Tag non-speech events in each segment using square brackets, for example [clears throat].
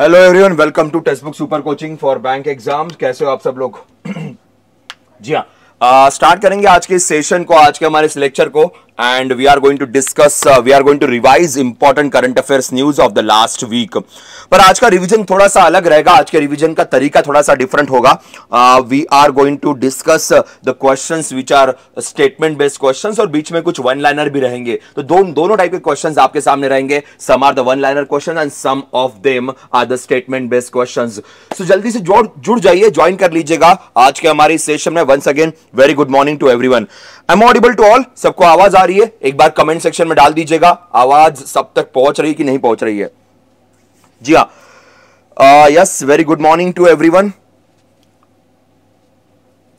Hello everyone welcome to text book super coaching for bank exam कैसे हो आप सब लोग [clears throat] जी हाँ स्टार्ट करेंगे आज के इस सेशन को आज के हमारे इस लेक्चर को and we are going to discuss uh, we are going to revise important current affairs news of the last week पर आज का रिवीजन थोड़ा सा अलग रहेगा आज के रिवीजन का तरीका थोड़ा सा डिफरेंट होगा we are going to discuss the questions which are statement based questions और बीच में कुछ वन लाइनर भी रहेंगे तो दो, दोनों टाइप के क्वेश्चंस आपके सामने रहेंगे some are the one liner question and some of them are the statement based question so जल्दी से जुड़ जाइए ज्वाइन कर लीजिएगा आज के हमारे सेशन में once again very good morning to everyone am audible to all सबको आवाज आ रही है एक बार कमेंट सेक्शन में डाल दीजिएगा आवाज सब तक पहुंच रही है कि नहीं पहुंच रही है जी हाँ yes very good morning to everyone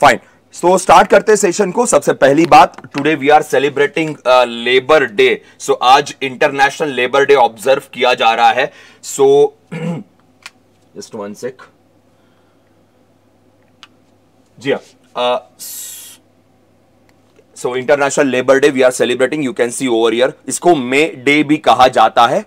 fine so start करते सेशन को सबसे पहली बात today we are celebrating labour day so आज इंटरनेशनल लेबर डे ऑब्जर्व किया जा रहा है सो जस्ट वन सेक जी हाँ uh, so international labour day we are celebrating you can see over year इसको मे डे भी कहा जाता है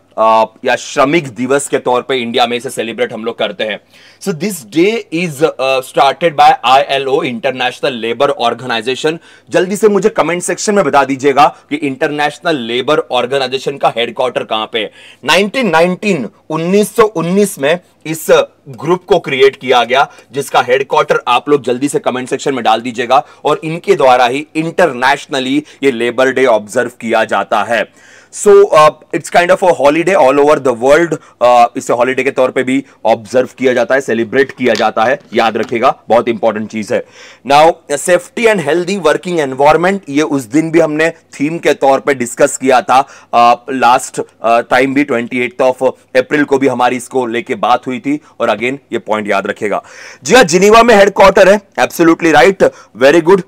या श्रमिक दिवस के तौर पे इंडिया में इसे सेलिब्रेट हम लोग करते हैं so this day is started by ILO international labour organisation जल्दी से मुझे कमेंट सेक्शन में बता दीजिएगा कि इंटरनेशनल लेबर ऑर्गेनाइजेशन का हेडक्वार्टर कहां पे है 1919 1919 में इस ग्रुप को क्रिएट किया गया जिसका हेडक्वार्टर आप लोग जल्दी से कमेंट सेक्शन में डाल दीजिएगा और इनके द्वारा ही इंटरनेशनली ये लेबर डे ऑब्जर्व किया जाता है so it's kind of a holiday all over the world इसे हॉलीडे के तौर पे भी ऑब्जर्व किया जाता है सेलिब्रेट किया जाता है याद रखेगा बहुत इंपॉर्टेंट चीज है now safety and healthy working environment ये उस दिन भी हमने थीम के तौर पे डिस्कस किया था लास्ट uh, टाइम uh, भी ट्वेंटी ऑफ अप्रैल को भी हमारी इसको लेके बात हुई थी और अगेन ये पॉइंट याद रखेगा जी हाँ जिनीवा में हेडक्वार्टर है absolutely right very good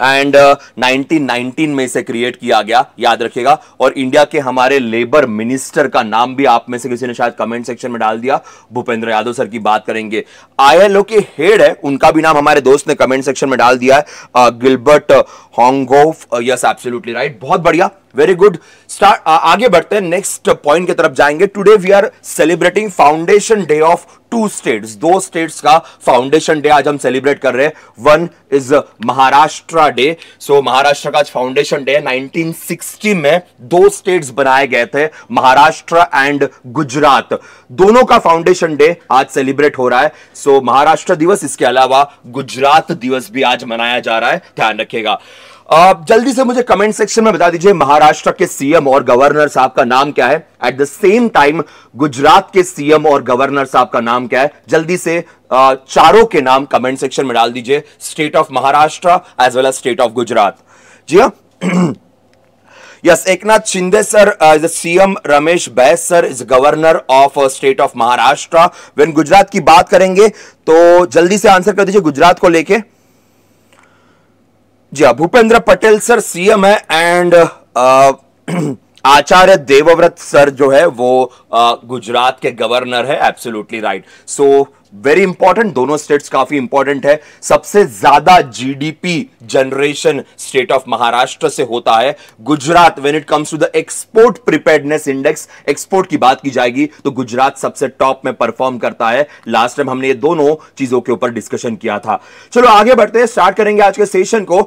and nineteen uh, में इसे क्रिएट किया गया याद रखिएगा और इंडिया के हमारे लेबर मिनिस्टर का नाम भी आप में से किसी ने शायद कमेंट सेक्शन में डाल दिया भूपेंद्र यादव सर की बात करेंगे आईएलओ के हेड है उनका भी नाम हमारे दोस्त ने कमेंट सेक्शन में डाल दिया है Gilbert Houngbo yes absolutely right बहुत बढ़िया वेरी गुड स्टार्ट आगे बढ़ते हैं नेक्स्ट पॉइंट की तरफ जाएंगे today we are celebrating foundation day of two states दो स्टेट्स का फाउंडेशन डे आज हम सेलिब्रेट कर रहे हैं one is Maharashtra day so Maharashtra का आज फाउंडेशन डे 1960 में दो स्टेट्स बनाए गए थे महाराष्ट्र एंड गुजरात दोनों का फाउंडेशन डे आज सेलिब्रेट हो रहा है सो so, महाराष्ट्र दिवस इसके अलावा गुजरात दिवस भी आज मनाया जा रहा है ध्यान रखिएगा जल्दी से मुझे कमेंट सेक्शन में बता दीजिए महाराष्ट्र के सीएम और गवर्नर साहब का नाम क्या है at the same time Gujarat के सीएम और गवर्नर साहब का नाम क्या है जल्दी से चारों के नाम कमेंट सेक्शन में डाल दीजिए state of Maharashtra as well as state of Gujarat जी हाँ yes Nath Shinde sir is CM Ramesh Bais sir is governor of state of Maharashtra when Gujarat की बात करेंगे तो जल्दी से आंसर कर दीजिए गुजरात को लेके जी हाँ, भूपेंद्र पटेल सर सीएम है एंड [clears throat] आचार्य देवव्रत सर जो है वो गुजरात के गवर्नर है absolutely right so very important दोनों स्टेट्स काफी इंपॉर्टेंट है सबसे ज्यादा GDP generation state of Maharashtra से होता है Gujarat when it comes to the export preparedness index export की बात की जाएगी तो गुजरात सबसे टॉप में परफॉर्म करता है लास्ट टाइम हमने ये दोनों चीजों के ऊपर डिस्कशन किया था चलो आगे बढ़ते हैं स्टार्ट करेंगे आज के सेशन को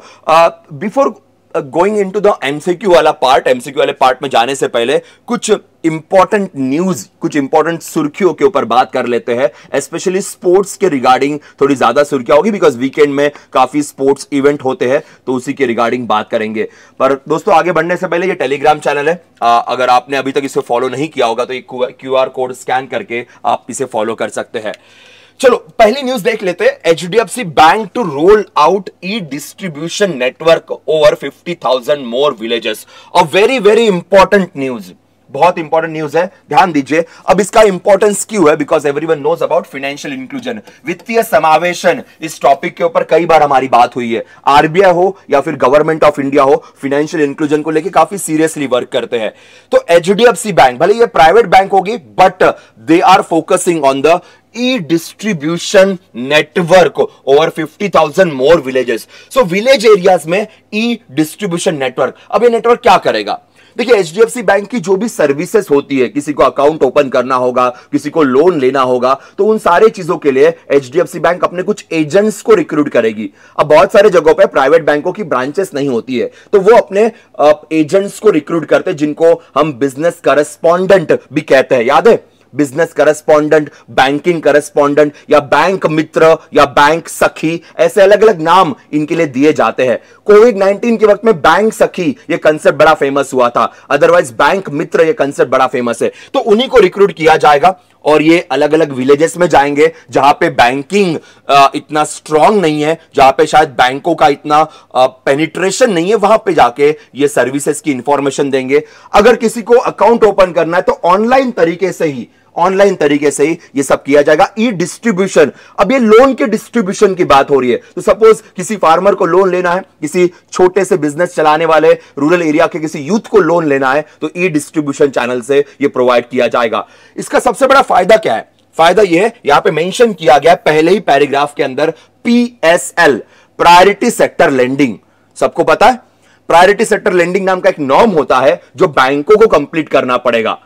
before going into the MCQ वाला पार्ट एमसीक्यू वाले पार्ट में जाने से पहले कुछ इंपॉर्टेंट न्यूज कुछ इंपॉर्टेंट सुर्खियों के ऊपर बात कर लेते हैं स्पेशली स्पोर्ट्स के रिगार्डिंग थोड़ी ज्यादा सुर्खियां होगी बिकॉज वीकेंड में काफी स्पोर्ट्स इवेंट होते हैं तो उसी के रिगार्डिंग बात करेंगे पर दोस्तों आगे बढ़ने से पहले ये टेलीग्राम चैनल है आ, अगर आपने अभी तक इसे फॉलो नहीं किया होगा तो एक क्यू कोड स्कैन करके आप इसे फॉलो कर सकते हैं चलो पहली न्यूज देख लेते F C bank to roll out e distribution network over thousand more villages a very very important news बहुत इंपॉर्टेंट न्यूज है ध्यान दीजिए अब इसका इंपॉर्टेंस क्यों है because everyone knows about financial inclusion वित्तीय समावेशन इस टॉपिक के ऊपर कई बार हमारी बात हुई है आरबीआई हो या फिर गवर्नमेंट ऑफ इंडिया हो फाइनेंशियल इंक्लूजन को लेकर काफी सीरियसली वर्क करते हैं तो एचडीएफसी बैंक भले ये प्राइवेट बैंक होगी but they are focusing on the e distribution network over 50,000 more villages so village areas में ई डिस्ट्रीब्यूशन नेटवर्क अब ये नेटवर्क क्या करेगा देखिए एच बैंक की जो भी सर्विसेज होती है किसी को अकाउंट ओपन करना होगा किसी को लोन लेना होगा तो उन सारे चीजों के लिए H D F C bank अपने कुछ एजेंट्स को रिक्रूट करेगी अब बहुत सारे जगहों पे प्राइवेट बैंकों की ब्रांचेस नहीं होती है तो वो अपने एजेंट्स को रिक्रूट करते जिनको हम बिजनेस करस्पॉन्डेंट भी कहते हैं याद है बिजनेस करस्पॉन्डेंट बैंकिंग करस्पॉन्डेंट या बैंक मित्र या बैंक सखी ऐसे अलग अलग नाम इनके लिए दिए जाते हैं कोविड नाइनटीन के वक्त में बैंक सखी ये कंसेप्ट बड़ा फेमस हुआ था अदरवाइज बैंक मित्र ये कंसेप्ट बड़ा फेमस है तो उन्हीं को रिक्रूट किया जाएगा और ये अलग अलग विलेजेस में जाएंगे जहां पे बैंकिंग इतना स्ट्रांग नहीं है जहां पे शायद बैंकों का इतना पेनिट्रेशन नहीं है वहां पे जाके ये सर्विसेज की इंफॉर्मेशन देंगे अगर किसी को अकाउंट ओपन करना है तो ऑनलाइन तरीके से ही ऑनलाइन तरीके से ही ये सब किया जाएगा ई डिस्ट्रीब्यूशन अब ये लोन के डिस्ट्रीब्यूशन की बात हो रही है तो सपोज किसी फार्मर को लोन लेना है किसी छोटे से बिजनेस चलाने वाले रूरल एरिया के किसी यूथ को लोन लेना है तो ई डिस्ट्रीब्यूशन चैनल से ये प्रोवाइड किया जाएगा इसका सबसे बड़ा फायदा क्या है फायदा यह है यहां पे मेंशन किया गया पहले ही पैराग्राफ के अंदर पीएसएल प्रायोरिटी सेक्टर लेंडिंग सबको पता है प्रायोरिटी सेक्टर लेंडिंग नाम का एक नॉर्म होता है जो बैंकों को कंप्लीट करना पड़ेगा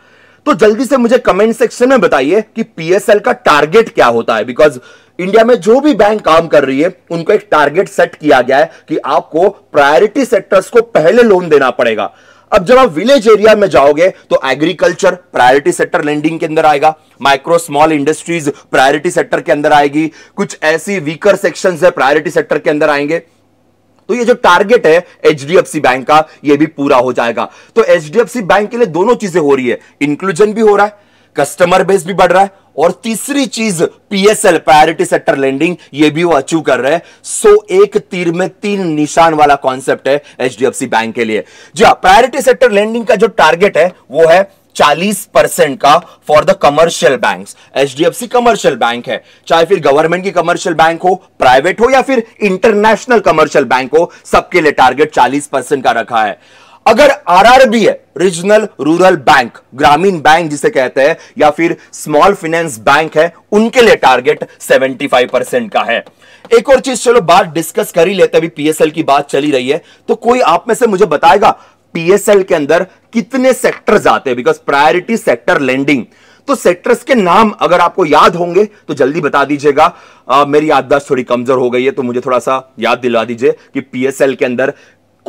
तो जल्दी से मुझे कमेंट सेक्शन में बताइए कि पीएसएल का टारगेट क्या होता है बिकॉज इंडिया में जो भी बैंक काम कर रही है उनको एक टारगेट सेट किया गया है कि आपको प्रायोरिटी सेक्टर्स को पहले लोन देना पड़ेगा अब जब आप विलेज एरिया में जाओगे तो एग्रीकल्चर प्रायोरिटी सेक्टर लेंडिंग के अंदर आएगा micro small industries priority sector के अंदर आएगी कुछ ऐसी वीकर सेक्शंस है प्रायोरिटी सेक्टर के अंदर आएंगे तो ये जो टारगेट है एचडीएफसी बैंक का ये भी पूरा हो जाएगा तो एचडीएफसी बैंक के लिए दोनों चीजें हो रही है इंक्लूजन भी हो रहा है कस्टमर बेस भी बढ़ रहा है और तीसरी चीज पीएसएल प्रायोरिटी सेक्टर लेंडिंग ये भी वो अचीव कर रहे हैं सो एक तीर में तीन निशान वाला कॉन्सेप्ट है एचडीएफसी बैंक के लिए जी हाँ प्रायोरिटी सेक्टर लेंडिंग का जो टारगेट है वो है 40 परसेंट का for the commercial banks HDFC commercial bank है चाहे फिर गवर्नमेंट की कमर्शियल बैंक हो प्राइवेट हो या फिर इंटरनेशनल कमर्शियल बैंक हो सबके लिए टारगेट 40 परसेंट का रखा है अगर आरआरबी है रीजनल रूरल बैंक ग्रामीण बैंक जिसे कहते हैं या फिर स्मॉल फाइनेंस बैंक है उनके लिए टारगेट 75 परसेंट का है एक और चीज चलो बात डिस्कस कर ही लेते अभी पीएसएल की बात चली रही है तो कोई आप में से मुझे बताएगा पीएसएल के अंदर कितने सेक्टर्स आते हैं बिकॉज प्रायोरिटी सेक्टर लेंडिंग तो सेक्टर्स के नाम अगर आपको याद होंगे तो जल्दी बता दीजिएगा मेरी याददाश्त थोड़ी कमजोर हो गई है तो मुझे थोड़ा सा याद दिलवा दीजिए कि पीएसएल के अंदर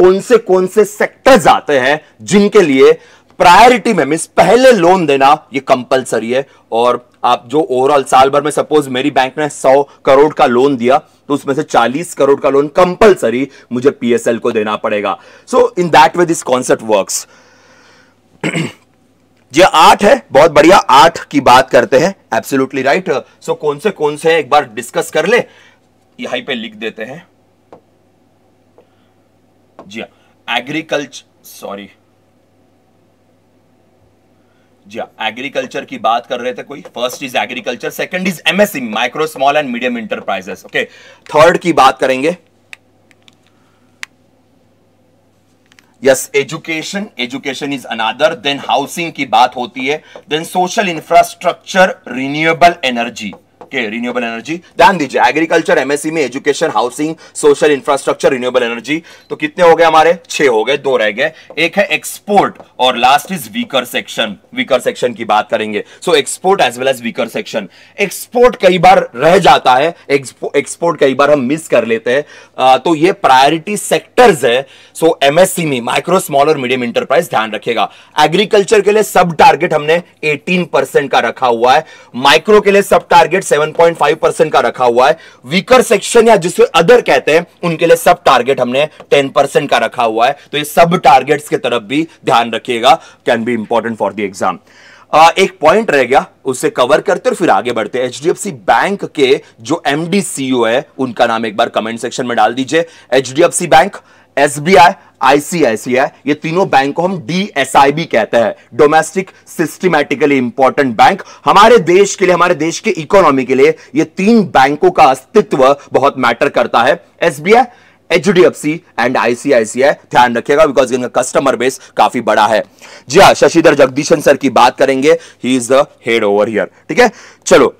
कौन से कौन से सेक्टर्स आते हैं जिनके लिए प्रायोरिटी में मिस पहले लोन देना ये कंपलसरी है और आप जो ओवरऑल साल भर में सपोज मेरी बैंक ने 100 करोड़ का लोन दिया तो उसमें से 40 करोड़ का लोन कंपलसरी मुझे पीएसएल को देना पड़ेगा so in that way this concept works ये आठ है बहुत बढ़िया आठ की बात करते हैं एब्सोल्युटली राइट सो कौन से कौन से एक बार डिस्कस कर ले यहीं पे लिख देते हैं जी एग्रीकल्चर हाँ, सॉरी जी हाँ एग्रीकल्चर की बात कर रहे थे कोई first is agriculture second is MSM micro small and medium enterprises okay third की बात करेंगे yes education education is another then housing की बात होती है then social infrastructure renewable energy okay renewable energy ध्यान दीजिए एग्रीकल्चर एमएससी e में education housing social infrastructure renewable energy तो कितने हो गए हमारे छह हो गए दो रह गए एक है एक्सपोर्ट और last is weaker section weaker section की बात करेंगे so export as well as weaker section export कई बार रह जाता है एक्सपोर्ट कई बार हम मिस कर लेते हैं तो ये प्रायोरिटी सेक्टर्स है सो एमएससी e में माइक्रो स्मॉल और मीडियम इंटरप्राइज ध्यान रखेगा एग्रीकल्चर के लिए सब टारगेट हमने 18 परसेंट का रखा हुआ है माइक्रो के लिए सब टारगेट 7.5 परसेंट का रखा हुआ है वीकर सेक्शन या जिसे अदर कहते हैं उनके लिए सब टारगेट हमने 10 परसेंट का रखा हुआ है तो ये सब टारगेट्स के तरफ भी ध्यान रखिएगा can be important for the exam एक पॉइंट रह गया उसे कवर करते और फिर आगे बढ़ते एच डी बैंक के जो एमडी सीईओ e है उनका नाम एक बार कमेंट सेक्शन में डाल दीजिए H D bank S B I ICICI ये तीनों बैंक को हम डीएसआईबी कहते हैं डोमेस्टिक सिस्टमैटिकली इंपॉर्टेंट बैंक हमारे देश के लिए हमारे देश के इकोनॉमी के लिए ये तीन बैंकों का अस्तित्व बहुत मैटर करता है S H D F C and ICICI ध्यान रखिएगा बिकॉज इनका कस्टमर बेस काफी बड़ा है जी हाँ शशिधर जगदीशन सर की बात करेंगे he is the head over here ठीक है चलो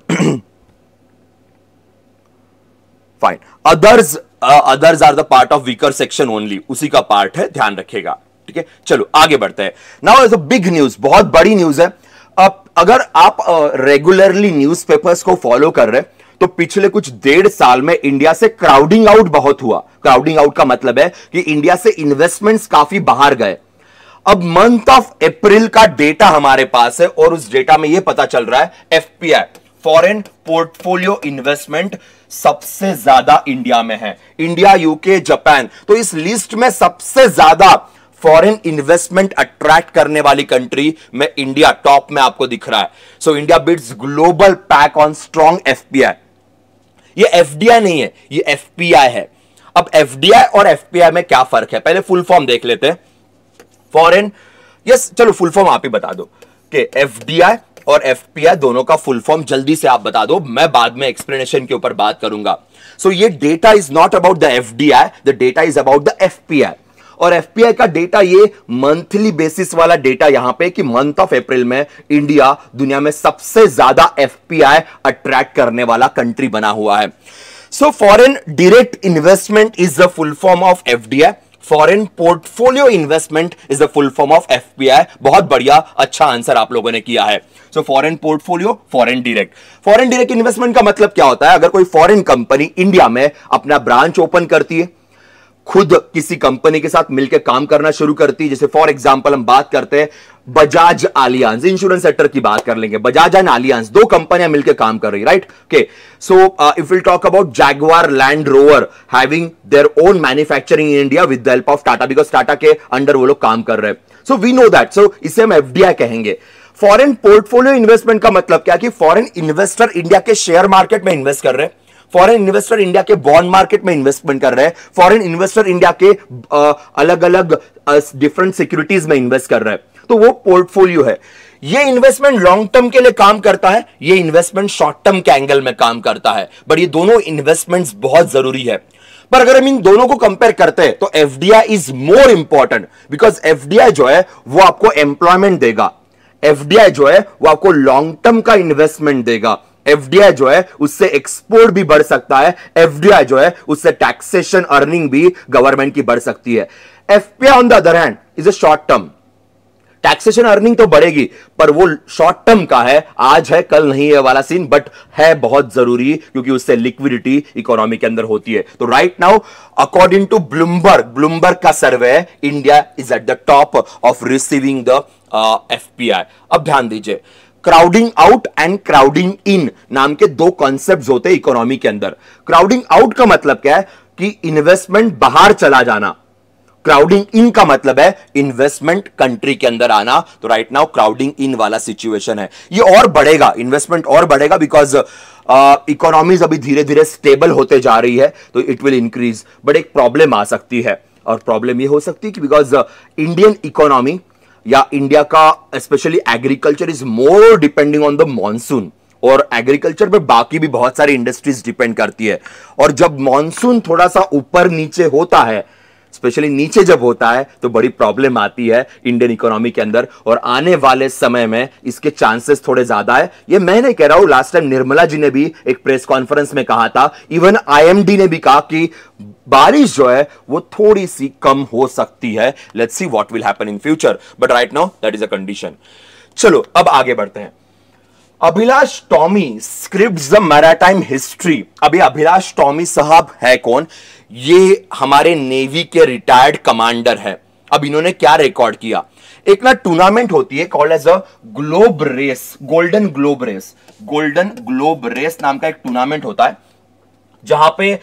fine [clears throat] others others are the part of weaker section only उसी का पार्ट है ध्यान रखेगा ठीक है चलो आगे बढ़ते हैं now is a big news बहुत बड़ी न्यूज है अब अगर आप रेगुलरली न्यूज पेपर्स को फॉलो कर रहे तो पिछले कुछ डेढ़ साल में इंडिया से क्राउडिंग आउट बहुत हुआ क्राउडिंग आउट का मतलब है कि इंडिया से इन्वेस्टमेंट्स काफी बाहर गए अब मंथ ऑफ अप्रैल का डेटा हमारे पास है और उस डेटा में यह पता चल रहा है एफपीआई फॉरेन पोर्टफोलियो इन्वेस्टमेंट सबसे ज्यादा इंडिया में है इंडिया यूके जापान तो इस लिस्ट में सबसे ज्यादा फॉरेन इन्वेस्टमेंट अट्रैक्ट करने वाली कंट्री में इंडिया टॉप में आपको दिख रहा है so India beats global pack on strong FPI ये एफडीआई नहीं है ये एफपीआई है अब एफडीआई और एफपीआई में क्या फर्क है पहले फुल फॉर्म देख लेते हैं फॉरेन यस चलो फुल फॉर्म आप ही बता दो कि एफडीआई और एफ दोनों का फुल फॉर्म जल्दी से आप बता दो मैं बाद में एक्सप्लेनेशन के ऊपर बात करूंगा सो so, ये data is not about the F D I the data is about the F P I और एफ पी आई का डेटा ये मंथली बेसिस वाला डेटा यहां पे कि मंथ ऑफ अप्रैल में इंडिया दुनिया में सबसे ज्यादा एफ पी आई अट्रैक्ट करने वाला कंट्री बना हुआ है so foreign direct investment is the full form of F D I foreign portfolio investment is the full form of FPI बहुत बढ़िया अच्छा आंसर आप लोगों ने किया है so foreign portfolio foreign direct foreign direct investment का मतलब क्या होता है अगर कोई फॉरेन कंपनी इंडिया में अपना ब्रांच ओपन करती है खुद किसी कंपनी के साथ मिलकर काम करना शुरू करती है जैसे फॉर एग्जाम्पल हम बात करते हैं बजाज आलियांस इंश्योरेंस सेक्टर की बात कर लेंगे बजाज एंड आलियांस दो कंपनियां मिलकर काम कर रही right okay so if will talk about Jaguar Land Rover having their own manufacturing in India with the help of Tata because Tata के अंडर वो लोग काम कर रहे हैं so we know that so इसे हम एफ कहेंगे फॉरेन पोर्टफोलियो इन्वेस्टमेंट का मतलब क्या कि फॉरेन इन्वेस्टर इंडिया के शेयर मार्केट में इन्वेस्ट कर रहे हैं फॉरेन इन्वेस्टर इंडिया के बॉन्ड मार्केट में इन्वेस्टमेंट कर रहे हैं फॉरेन इन्वेस्टर इंडिया के अलग अलग डिफरेंट सिक्योरिटीज में इन्वेस्ट कर रहे हैं तो वो पोर्टफोलियो है ये इन्वेस्टमेंट लॉन्ग टर्म के लिए काम करता है ये इन्वेस्टमेंट शॉर्ट टर्म के एंगल में काम करता है बट ये दोनों इन्वेस्टमेंट्स बहुत जरूरी है पर अगर हम इन दोनों को कंपेयर करते हैं तो F is more important because F जो है वो आपको एम्प्लॉयमेंट देगा एफ जो है वो आपको लॉन्ग टर्म का इन्वेस्टमेंट देगा एफ जो है उससे एक्सपोर्ट भी बढ़ सकता है एफ जो है उससे टैक्सेशन अर्निंग भी गवर्नमेंट की बढ़ सकती है F on the other hand is a short term taxation earning तो बढ़ेगी पर वो शॉर्ट टर्म का है आज है कल नहीं है वाला सीन बट है बहुत जरूरी क्योंकि उससे लिक्विडिटी इकोनॉमी के अंदर होती है तो right now according to Bloomberg Bloomberg का survey India is at the top of receiving the F अब ध्यान दीजिए crowding out and crowding in नाम के दो कॉन्सेप्ट होते हैं इकोनॉमी के अंदर क्राउडिंग आउट का मतलब क्या है कि इन्वेस्टमेंट बाहर चला जाना क्राउडिंग इन का मतलब है इन्वेस्टमेंट कंट्री के अंदर आना तो राइट नाउ क्राउडिंग इन वाला सिचुएशन है ये और बढ़ेगा इन्वेस्टमेंट और बढ़ेगा बिकॉज इकोनॉमीज uh, अभी धीरे धीरे स्टेबल होते जा रही है तो इट विल इंक्रीज बट एक प्रॉब्लम आ सकती है और प्रॉब्लम ये हो सकती है कि बिकॉज इंडियन इकोनॉमी या इंडिया का specially agriculture is more depending on the monsoon और एग्रीकल्चर पे बाकी भी बहुत सारी इंडस्ट्रीज डिपेंड करती है और जब मॉनसून थोड़ा सा ऊपर नीचे होता है स्पेशली नीचे जब होता है तो बड़ी प्रॉब्लम आती है इंडियन इकोनॉमी के अंदर और आने वाले समय में इसके चांसेस थोड़े ज्यादा है ये मैं नहीं कह रहा हूं लास्ट टाइम निर्मला जी ने भी एक प्रेस कॉन्फ्रेंस में कहा था इवन आईएमडी ने भी कहा कि बारिश जो है वो थोड़ी सी कम हो सकती है let's see what will happen in future but right now that is a condition चलो अब आगे बढ़ते हैं Abhilash Tomy script the maritime history अभी अभिलाष टॉमी साहब है कौन ये हमारे नेवी के रिटायर्ड कमांडर है अब इन्होंने क्या रिकॉर्ड किया एक ना टूर्नामेंट होती है called as a globe race golden globe race golden globe race नाम का एक टूर्नामेंट होता है जहां पे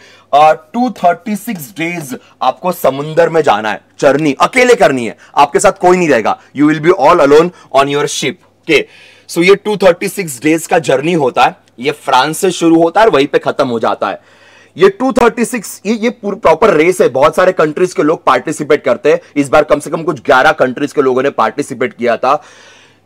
टू थर्टी सिक्स डेज आपको समुंदर में जाना है चरनी अकेले करनी है आपके साथ कोई नहीं रहेगा you will be all alone on your ship के सो so, ये 236 डेज का जर्नी होता है ये फ्रांस से शुरू होता है और वहीं पे खत्म हो जाता है ये 236 ये ये प्रॉपर रेस है बहुत सारे कंट्रीज के लोग पार्टिसिपेट करते हैं इस बार कम से कम कुछ 11 कंट्रीज के लोगों ने पार्टिसिपेट किया था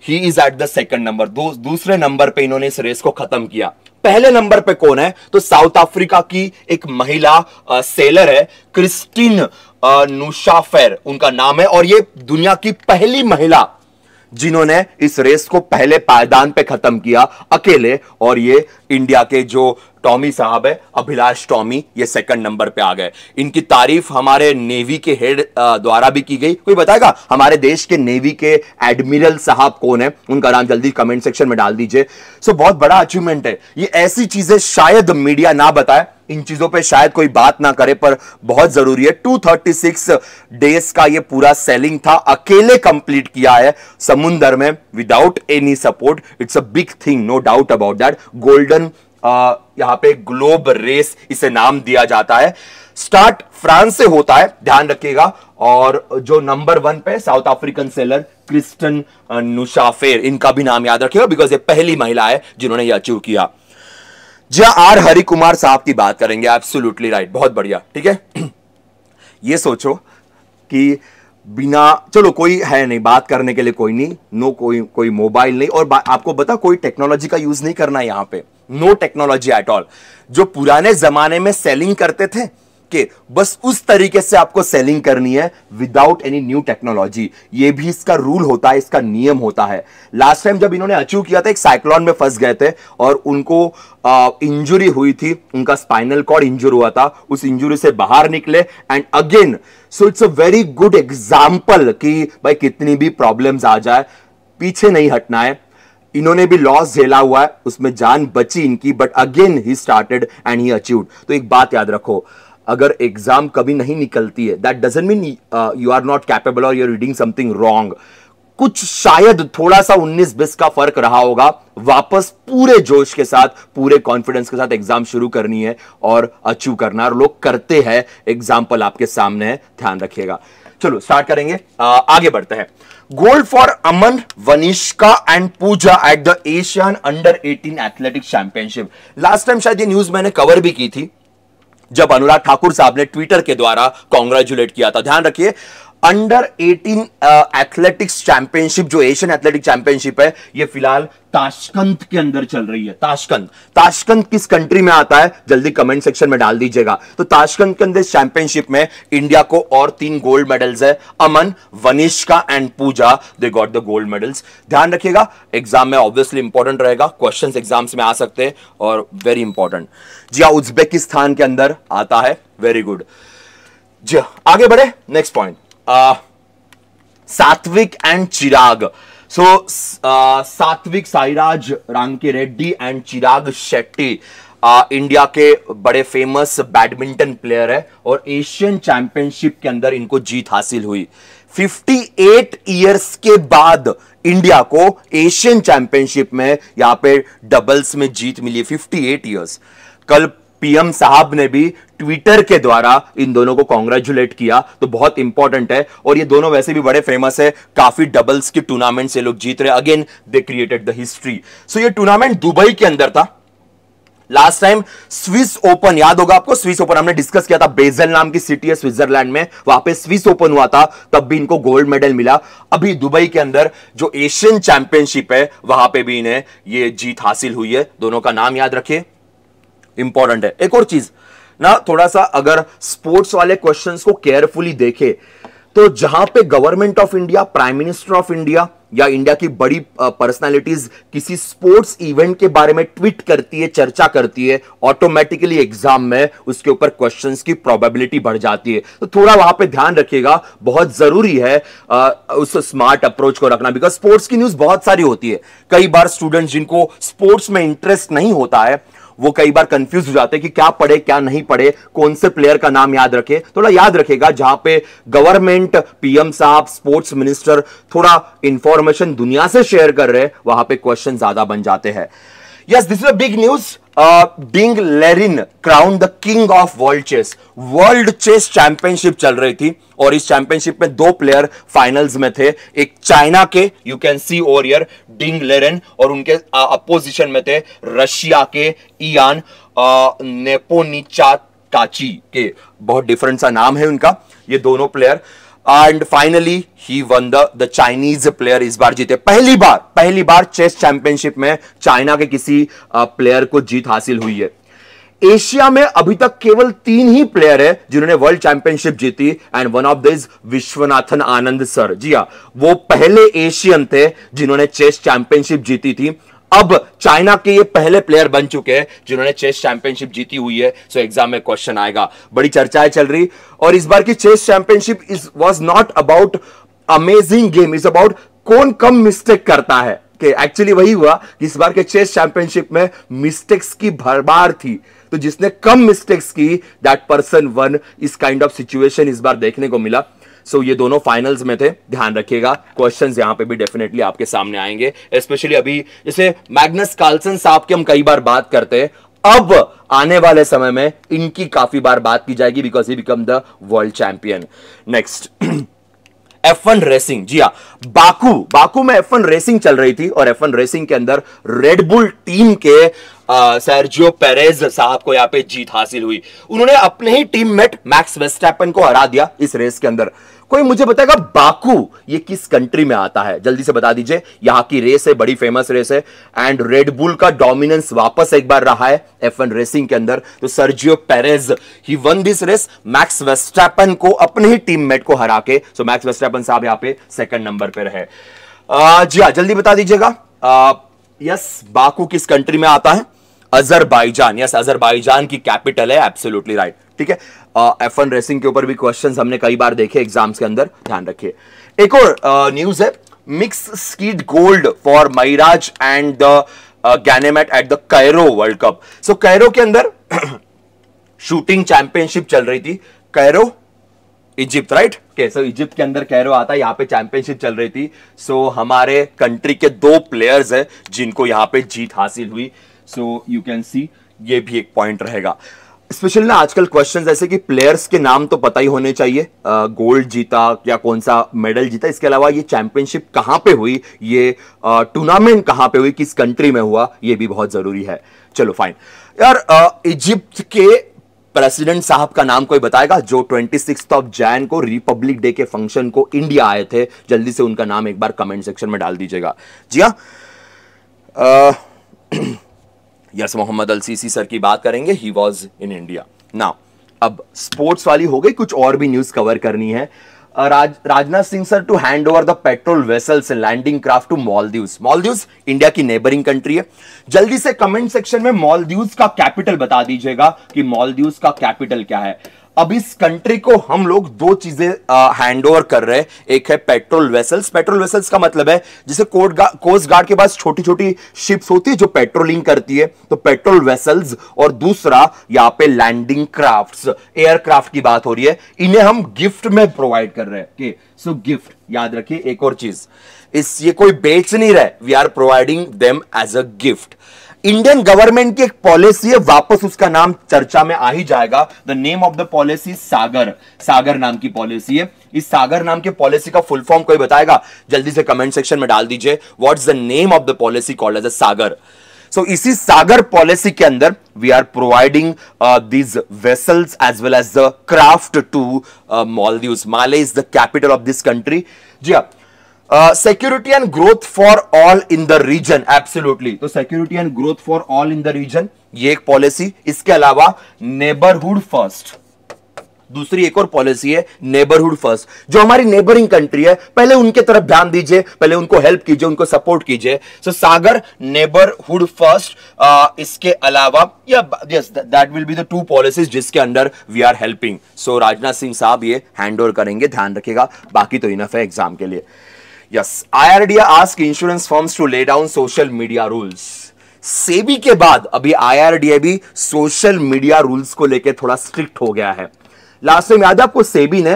he is at the second number दूसरे नंबर पे इन्होंने इस रेस को खत्म किया पहले नंबर पे कौन है तो साउथ अफ्रीका की एक महिला आ, सेलर है क्रिस्टीन नुशाफेर उनका नाम है और ये दुनिया की पहली महिला जिन्होंने इस रेस को पहले पायदान पे खत्म किया अकेले और ये इंडिया के जो टॉमी साहब है अभिलाष टॉमी ये सेकंड नंबर पे आ गए इनकी तारीफ हमारे नेवी के हेड द्वारा भी की गई कोई बताएगा हमारे देश के नेवी के एडमिरल साहब कौन है उनका नाम जल्दी कमेंट सेक्शन में डाल दीजिए सो बहुत बड़ा अचीवमेंट है ये ऐसी चीजें शायद मीडिया ना बताए इन चीजों पे शायद कोई बात ना करे पर बहुत जरूरी है टू थर्टी सिक्स डेज का ये पूरा सेलिंग था अकेले कंप्लीट किया है समुंदर में without any support it's a big thing no doubt about that golden यहां पे ग्लोब रेस इसे नाम दिया जाता है स्टार्ट फ्रांस से होता है ध्यान रखिएगा और जो नंबर वन पे South African sailor Kirsten Neuschafer इनका भी नाम याद रखिएगा बिकॉज ये पहली महिला है जिन्होंने ये अचीव किया जी आर हरि कुमार साहब की बात करेंगे एब्सोल्युटली राइट बहुत बढ़िया ठीक है [clears throat] ये सोचो कि बिना चलो कोई है नहीं बात करने के लिए कोई नहीं नो कोई कोई मोबाइल नहीं और आपको बता कोई टेक्नोलॉजी का यूज नहीं करना यहां पे नो टेक्नोलॉजी एट ऑल जो पुराने जमाने में सेलिंग करते थे के बस उस तरीके से आपको सेलिंग करनी है विदाउट एनी न्यू टेक्नोलॉजी ये भी इसका रूल होता है इसका नियम होता है लास्ट टाइम जब इन्होंने अचीव किया था एक साइक्लोन में फंस गए थे और उनको इंजुरी हुई थी उनका स्पाइनल कॉर्ड इंजूर हुआ था उस इंजुरी से बाहर निकले and again so it's a very good example कि भाई कितनी भी प्रॉब्लम्स आ जाए पीछे नहीं हटना है इन्होंने भी लॉस झेला हुआ है उसमें जान बची इनकी but again he started and he achieve तो एक बात याद रखो अगर एग्जाम कभी नहीं निकलती है that doesn't mean you are not capable और यू रीडिंग समथिंग रॉन्ग कुछ शायद थोड़ा सा 19 बीस का फर्क रहा होगा वापस पूरे जोश के साथ पूरे कॉन्फिडेंस के साथ एग्जाम शुरू करनी है और अचीव करना और लोग करते हैं एग्जाम्पल आपके सामने है ध्यान रखिएगा चलो स्टार्ट करेंगे आ, uh, आगे बढ़ते हैं gold for Aman Vanishka and Pooja at the Asian under 18 athletic championship last time शायद ये न्यूज मैंने कवर भी की थी जब अनुराग ठाकुर साहब ने ट्विटर के द्वारा कॉन्ग्रेचुलेट किया था ध्यान रखिए अंडर 18 एथलेटिक्स चैंपियनशिप जो एशियन एथलेटिक चैंपियनशिप है ये फिलहाल ताशकंद के अंदर चल रही है ताशकंद ताशकंद किस कंट्री में आता है जल्दी कमेंट सेक्शन में डाल दीजिएगा तो ताशकंद के अंदर चैंपियनशिप में इंडिया को और तीन गोल्ड मेडल्स है Aman Vanishka and Pooja they got the gold medals ध्यान रखिएगा एग्जाम में ऑब्वियसली इंपॉर्टेंट रहेगा क्वेश्चन एग्जाम्स में आ सकते हैं और वेरी इंपॉर्टेंट जी हाँ, उज्बेकिस्तान के अंदर आता है वेरी गुड जी हाँ, आगे बढ़े next point Satwik and Chirag so Satwik Sairaj Rankireddy and Chirag Shetty India के बड़े फेमस बैडमिंटन प्लेयर है और एशियन चैंपियनशिप के अंदर इनको जीत हासिल हुई 58 ईयर्स के बाद इंडिया को एशियन चैंपियनशिप में यहां पे डबल्स में जीत मिली 58 ईयर्स कल पीएम साहब ने भी ट्विटर के द्वारा इन दोनों को कॉन्ग्रेचुलेट किया तो बहुत इंपॉर्टेंट है और ये दोनों वैसे भी बड़े फेमस है काफी डबल्स की टूर्नामेंट से लोग जीत रहे again they created the history so ये टूर्नामेंट दुबई के अंदर था लास्ट टाइम स्विस ओपन याद होगा आपको स्विस ओपन हमने डिस्कस किया था बेजल नाम की सिटी है स्विट्जरलैंड में वहां पे स्विस ओपन हुआ था तब भी इनको गोल्ड मेडल मिला अभी दुबई के अंदर जो एशियन चैंपियनशिप है वहां पे भी इन्हें ये जीत हासिल हुई है दोनों का नाम याद रखिए इंपॉर्टेंट है एक और चीज ना थोड़ा सा अगर स्पोर्ट्स वाले क्वेश्चन को केयरफुली देखे तो जहां पे government of India prime minister of India या इंडिया की बड़ी पर्सनालिटीज किसी स्पोर्ट्स इवेंट के बारे में ट्वीट करती है चर्चा करती है ऑटोमेटिकली एग्जाम में उसके ऊपर क्वेश्चंस की प्रोबेबिलिटी बढ़ जाती है तो थोड़ा वहां पे ध्यान रखिएगा बहुत जरूरी है आ, उस स्मार्ट अप्रोच को रखना बिकॉज स्पोर्ट्स की न्यूज बहुत सारी होती है कई बार स्टूडेंट जिनको स्पोर्ट्स में इंटरेस्ट नहीं होता है वो कई बार कंफ्यूज हो जाते हैं कि क्या पढ़े क्या नहीं पढ़े कौन से प्लेयर का नाम याद रखे थोड़ा याद रखेगा जहां पे गवर्नमेंट पीएम साहब स्पोर्ट्स मिनिस्टर थोड़ा इंफॉर्मेशन दुनिया से शेयर कर रहे वहां पे क्वेश्चन ज्यादा बन जाते हैं yes this is a big news Ding Liren crown the king of world chess world chess championship चल रही थी और इस चैंपियनशिप में दो प्लेयर फाइनल्स में थे एक चाइना के यू कैन सी ओरियर डिंग लेरिन और उनके अपोजिशन uh, में थे रशिया के इयान नेपोनिचा काची के बहुत डिफरेंट सा नाम है उनका ये दोनों player and finally he won the Chinese player इस बार जीते पहली बार पहली बार चेस चैंपियनशिप में चाइना के किसी प्लेयर को जीत हासिल हुई है एशिया में अभी तक केवल तीन ही प्लेयर है जिन्होंने वर्ल्ड चैंपियनशिप जीती and one of this Viswanathan Anand sir जी हाँ वो पहले एशियन थे जिन्होंने चेस चैंपियनशिप जीती थी अब चाइना के ये पहले प्लेयर बन चुके हैं जिन्होंने चेस चैंपियनशिप जीती हुई है सो एग्जाम में क्वेश्चन आएगा बड़ी चर्चाएं चल रही और इस बार की chess championship is was not about amazing game is about कौन कम मिस्टेक करता है कि एक्चुअली वही हुआ कि इस बार के चेस चैंपियनशिप में मिस्टेक्स की भरबार थी तो जिसने कम मिस्टेक्स की दैट पर्सन वन इस काइंड ऑफ सिचुएशन इस बार देखने को मिला सो so, ये दोनों फाइनल्स में थे ध्यान रखिएगा क्वेश्चंस यहाँ पे भी डेफिनेटली आपके सामने आएंगे स्पेशली अभी जैसे मैग्नस कार्लसन साहब की हम कई बार बात करते हैं अब आने वाले समय में इनकी काफी बार बात की जाएगी because he become the world champion next F one racing जी हाँ बाकू बाकू में एफ वन रेसिंग चल रही थी और एफ वन रेसिंग के अंदर रेडबुल टीम के सर्जियो पेरेज साहब को यहाँ पे जीत हासिल हुई उन्होंने अपने ही टीममेट मैक्स वेस्टैपन को हरा दिया इस रेस के अंदर कोई मुझे बताएगा बाकू ये किस कंट्री में आता है जल्दी से बता दीजिए यहां की रेस है बड़ी फेमस रेस है एंड रेडबुल का डोमिनेंस वापस एक बार रहा है एफ एन रेसिंग के अंदर तो Sergio Perez he won this race Max Verstappen को अपने ही टीममेट को हरा के सो मैक्स वेस्टैपन साहब यहां पे सेकंड नंबर पे रहे जी हाँ जल्दी बता दीजिएगा यस बाकू किस कंट्री में आता है अजरबैजान यस अजरबैजान की कैपिटल है एब्सोल्युटली राइट ठीक है एफ वन रेसिंग के ऊपर भी क्वेश्चंस हमने कई बार देखे एग्जाम्स के अंदर ध्यान रखिए एक और न्यूज है mix skeet gold for Mairaj and the Ganemat at the Cairo world cup so Cairo के अंदर शूटिंग [clears throat] चैंपियनशिप चल रही थी Cairo Egypt right okay so Egypt के अंदर कैरो आता है यहाँ पे चैंपियनशिप चल रही थी सो so, हमारे कंट्री के दो प्लेयर्स हैं जिनको यहाँ पे जीत हासिल हुई सो यू कैन सी ये भी एक पॉइंट रहेगा स्पेशल ना आजकल क्वेश्चन ऐसे कि प्लेयर्स के नाम तो पता ही होने चाहिए गोल्ड जीता या कौन सा मेडल जीता इसके अलावा ये चैंपियनशिप कहाँ पे हुई ये टूर्नामेंट कहाँ पे हुई किस कंट्री में हुआ ये भी बहुत ज़रूरी है चलो फाइन यार इजिप्ट के प्रेसिडेंट साहब का नाम कोई बताएगा जो ट्वेंटी सिक्स ऑफ जैन को रिपब्लिक डे के फंक्शन को इंडिया आए थे जल्दी से उनका नाम एक बार कमेंट सेक्शन में डाल दीजिएगा जी हाँ [clears throat] यस मोहम्मद अलसीसी सर की बात करेंगे ही वॉज इन इंडिया ना अब स्पोर्ट्स वाली हो गई कुछ और भी न्यूज कवर करनी है Raj Rajnath Singh sir to hand over the patrol vessels landing craft to Maldives Maldives India की नेबरिंग कंट्री है जल्दी से कमेंट सेक्शन में मॉलदीव्स का कैपिटल बता दीजिएगा कि मॉलदीव्स का कैपिटल क्या है अब इस कंट्री को हम लोग दो चीजें हैंड ओवर कर रहे हैं एक है पेट्रोल वेसल्स पेट्रोल वेसल्स का मतलब है जिसे कोस्ट गार्ड के पास छोटी छोटी शिप्स होती है जो पेट्रोलिंग करती है तो पेट्रोल वेसल्स और दूसरा यहाँ पे लैंडिंग क्राफ्ट्स एयरक्राफ्ट की बात हो रही है इन्हें हम गिफ्ट में प्रोवाइड कर रहे हैं okay. सो गिफ्ट याद रखिए एक और चीज इस ये कोई बेच नहीं रहा we are providing them as a gift Indian government की एक पॉलिसी है वापस उसका नाम चर्चा में आ ही जाएगा the name of the policy Sagar Sagar नाम की पॉलिसी है इस सागर नाम की पॉलिसी का फुल फॉर्म कोई बताएगा जल्दी से कमेंट सेक्शन में डाल दीजिए what's the name of the policy call as a Sagar so so, इसी सागर पॉलिसी के अंदर we are providing these vessels as well as the craft to Maldive Male is the capital of this country जी हाँ security and growth for all in the region absolutely तो security and growth for all in the region ये एक policy इसके अलावा neighbourhood first दूसरी एक और पॉलिसी है नेबरहुड फर्स्ट जो हमारी नेबरिंग कंट्री है पहले उनके तरफ ध्यान दीजिए पहले उनको हेल्प कीजिए उनको सपोर्ट कीजिए so so, Sagar neighbourhood first uh, इसके अलावा या yes that will be the two policies जिसके under we are helping so Rajnath Singh साहब ये हैंड ओवर करेंगे ध्यान रखिएगा बाकी तो इनफ है एग्जाम के लिए yes IRDA ask insurance firms to lay down social media rules SEBI के बाद अभी आईआरडीए भी सोशल मीडिया रूल्स को लेकर थोड़ा स्ट्रिक्ट हो गया है लास्ट टाइम याद है आपको सेबी ने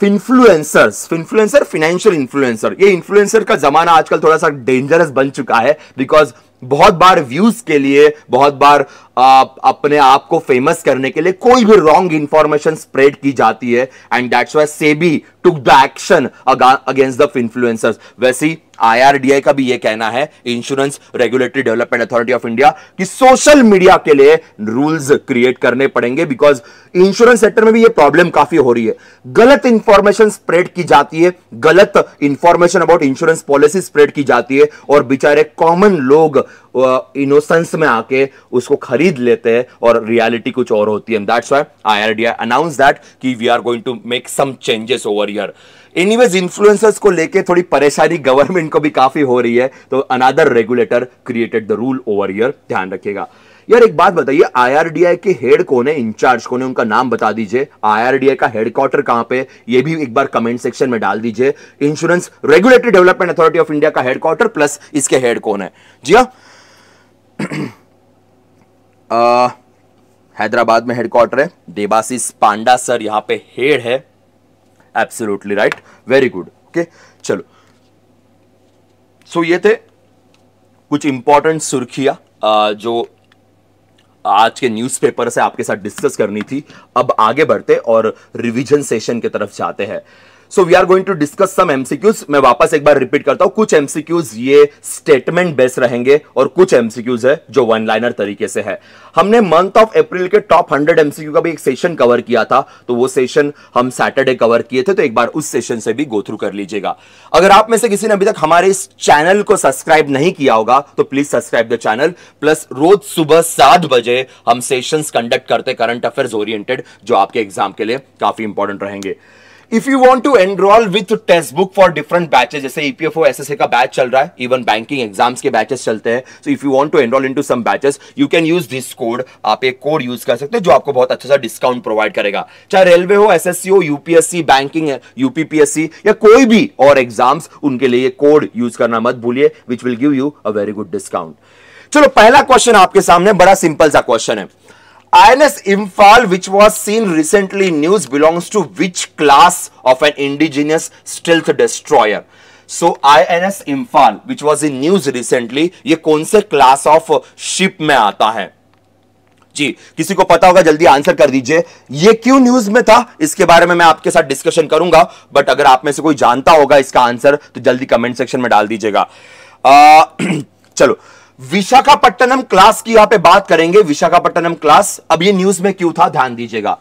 फिनफ्लुएंसर्स फिनफ्लुएंसर फिनेंशियल इन्फ्लुएंसर ये इन्फ्लुएंसर का जमाना आजकल थोड़ा सा डेंजरस बन चुका है बिकॉज बहुत बार व्यूज के लिए बहुत बार आप अपने आप को फेमस करने के लिए कोई भी रॉन्ग इंफॉर्मेशन स्प्रेड की जाती है and that's why SEBI took the action against the influencers वैसे ही आईआरडीआई का भी यह कहना है insurance regulatory development authority of India कि सोशल मीडिया के लिए रूल्स क्रिएट करने पड़ेंगे बिकॉज इंश्योरेंस सेक्टर में भी यह प्रॉब्लम काफी हो रही है गलत इंफॉर्मेशन स्प्रेड की जाती है गलत information about insurance policy spread की जाती है और बेचारे कॉमन लोग इनोसेंस में आके उसको खरीद लेते हैं और रियलिटी कुछ और होती है that's why I R D I announce that कि we are going to make some changes over year anyways influencers को लेके थोड़ी परेशानी गवर्नमेंट को भी काफी हो रही है तो another regulator created the rule over year ध्यान रखिएगा यार एक बात बताइए आईआरडीआई के हेड कौन है इंचार्ज कौन है उनका नाम बता दीजिए आईआरडीआई का हेडक्वार्टर कहां पे ये भी एक बार कमेंट सेक्शन में डाल दीजिए insurance regulatory development authority of India का हेडक्वार्टर प्लस इसके हेड कौन है जी हाँ [clears throat] हैदराबाद में हेडक्वार्टर है देवासी पांडा सर यहां पे हेड है absolutely right very good okay चलो सो so, ये थे कुछ इंपॉर्टेंट सुर्खियां जो आज के न्यूज़पेपर से आपके साथ डिस्कस करनी थी अब आगे बढ़ते और रिवीजन सेशन की तरफ जाते हैं so we are going to discuss some MCQs मैं वापस एक बार रिपीट करता हूं कुछ एमसीक्यूज ये स्टेटमेंट बेस रहेंगे और कुछ एमसीक्यूज है जो वन लाइनर तरीके से है हमने मंथ ऑफ अप्रैल के टॉप हंड्रेड एमसीक्यू का भी एक सेशन कवर किया था तो वो सेशन हम सैटरडे कवर किए थे तो एक बार उस सेशन से भी गो थ्रू कर लीजिएगा अगर आप में से किसी ने अभी तक हमारे इस चैनल को सब्सक्राइब नहीं किया होगा तो please subscribe the channel plus रोज सुबह सात बजे हम सेशंस कंडक्ट करते करंट अफेयर्स ओरिएंटेड जो आपके एग्जाम के लिए काफी इंपॉर्टेंट रहेंगे if you want to enrol with Testbook for different batches जैसे ईपीएफओ e ए का बैच चल रहा है इवन बैंकिंग एग्जाम्स के बैचेस चलते हैं so if you want to enrol to some batches you can use this code आप एक कोड यूज कर सकते हैं जो आपको बहुत अच्छा सा डिस्काउंट प्रोवाइड करेगा चाहे रेलवे हो एस एस सी हो यूपीएससी बैंकिंग यूपीपीएससी या कोई भी और एग्जाम्स उनके लिए कोड यूज करना मत भूलिए which will give you a very good discount चलो पहला क्वेश्चन आपके सामने बड़ा सिंपल सा क्वेश्चन है INS Imphal, which was seen recently in news, belongs to which class of an indigenous stealth destroyer? so INS Imphal which was in news recently news recently ये कौन से क्लास ऑफ शिप में आता है जी किसी को पता होगा जल्दी आंसर कर दीजिए ये क्यों न्यूज में था इसके बारे में मैं आपके साथ डिस्कशन करूंगा बट अगर आप में से कोई जानता होगा इसका आंसर तो जल्दी कमेंट सेक्शन में डाल दीजिएगा चलो विशाखापट्टनम क्लास की यहां पे बात करेंगे विशाखापट्टनम क्लास अब ये न्यूज में क्यों था ध्यान दीजिएगा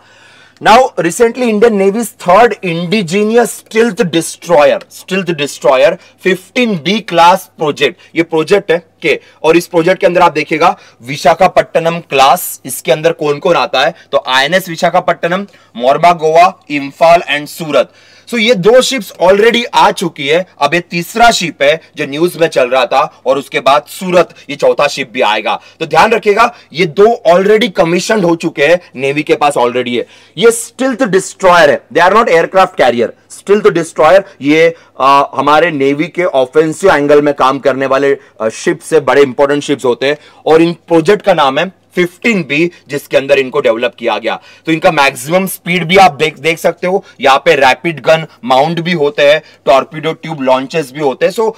now recently Indian navy third indigenous stealth destroyer stealth destroyer 15 D class project ये प्रोजेक्ट है के और इस प्रोजेक्ट के अंदर आप देखिएगा विशाखापट्टनम क्लास इसके अंदर कौन कौन आता है तो INS Visakhapatnam Mormugao Goa Imphal and Surat so ये दो शिप्स ऑलरेडी आ चुकी है अब ये तीसरा शिप है जो न्यूज में चल रहा था और उसके बाद सूरत ये चौथा शिप भी आएगा तो ध्यान रखिएगा ये दो ऑलरेडी कमीशन हो चुके हैं नेवी के पास ऑलरेडी है ये स्टिल्थ डिस्ट्रॉयर है they are not aircraft carrier stealth destroyer ये आ, हमारे नेवी के ऑफेंसिव एंगल में काम करने वाले शिप्स से बड़े इंपॉर्टेंट शिप्स होते हैं और इन प्रोजेक्ट का नाम है फिफ्टीन बी जिसके अंदर इनको डेवलप किया गया तो इनका मैक्सिमम स्पीड भी आप देख देख सकते हो यहाँ पे रैपिड गन माउंट भी होते हैं टॉर्पीडो ट्यूब लॉन्चेस भी होते हैं so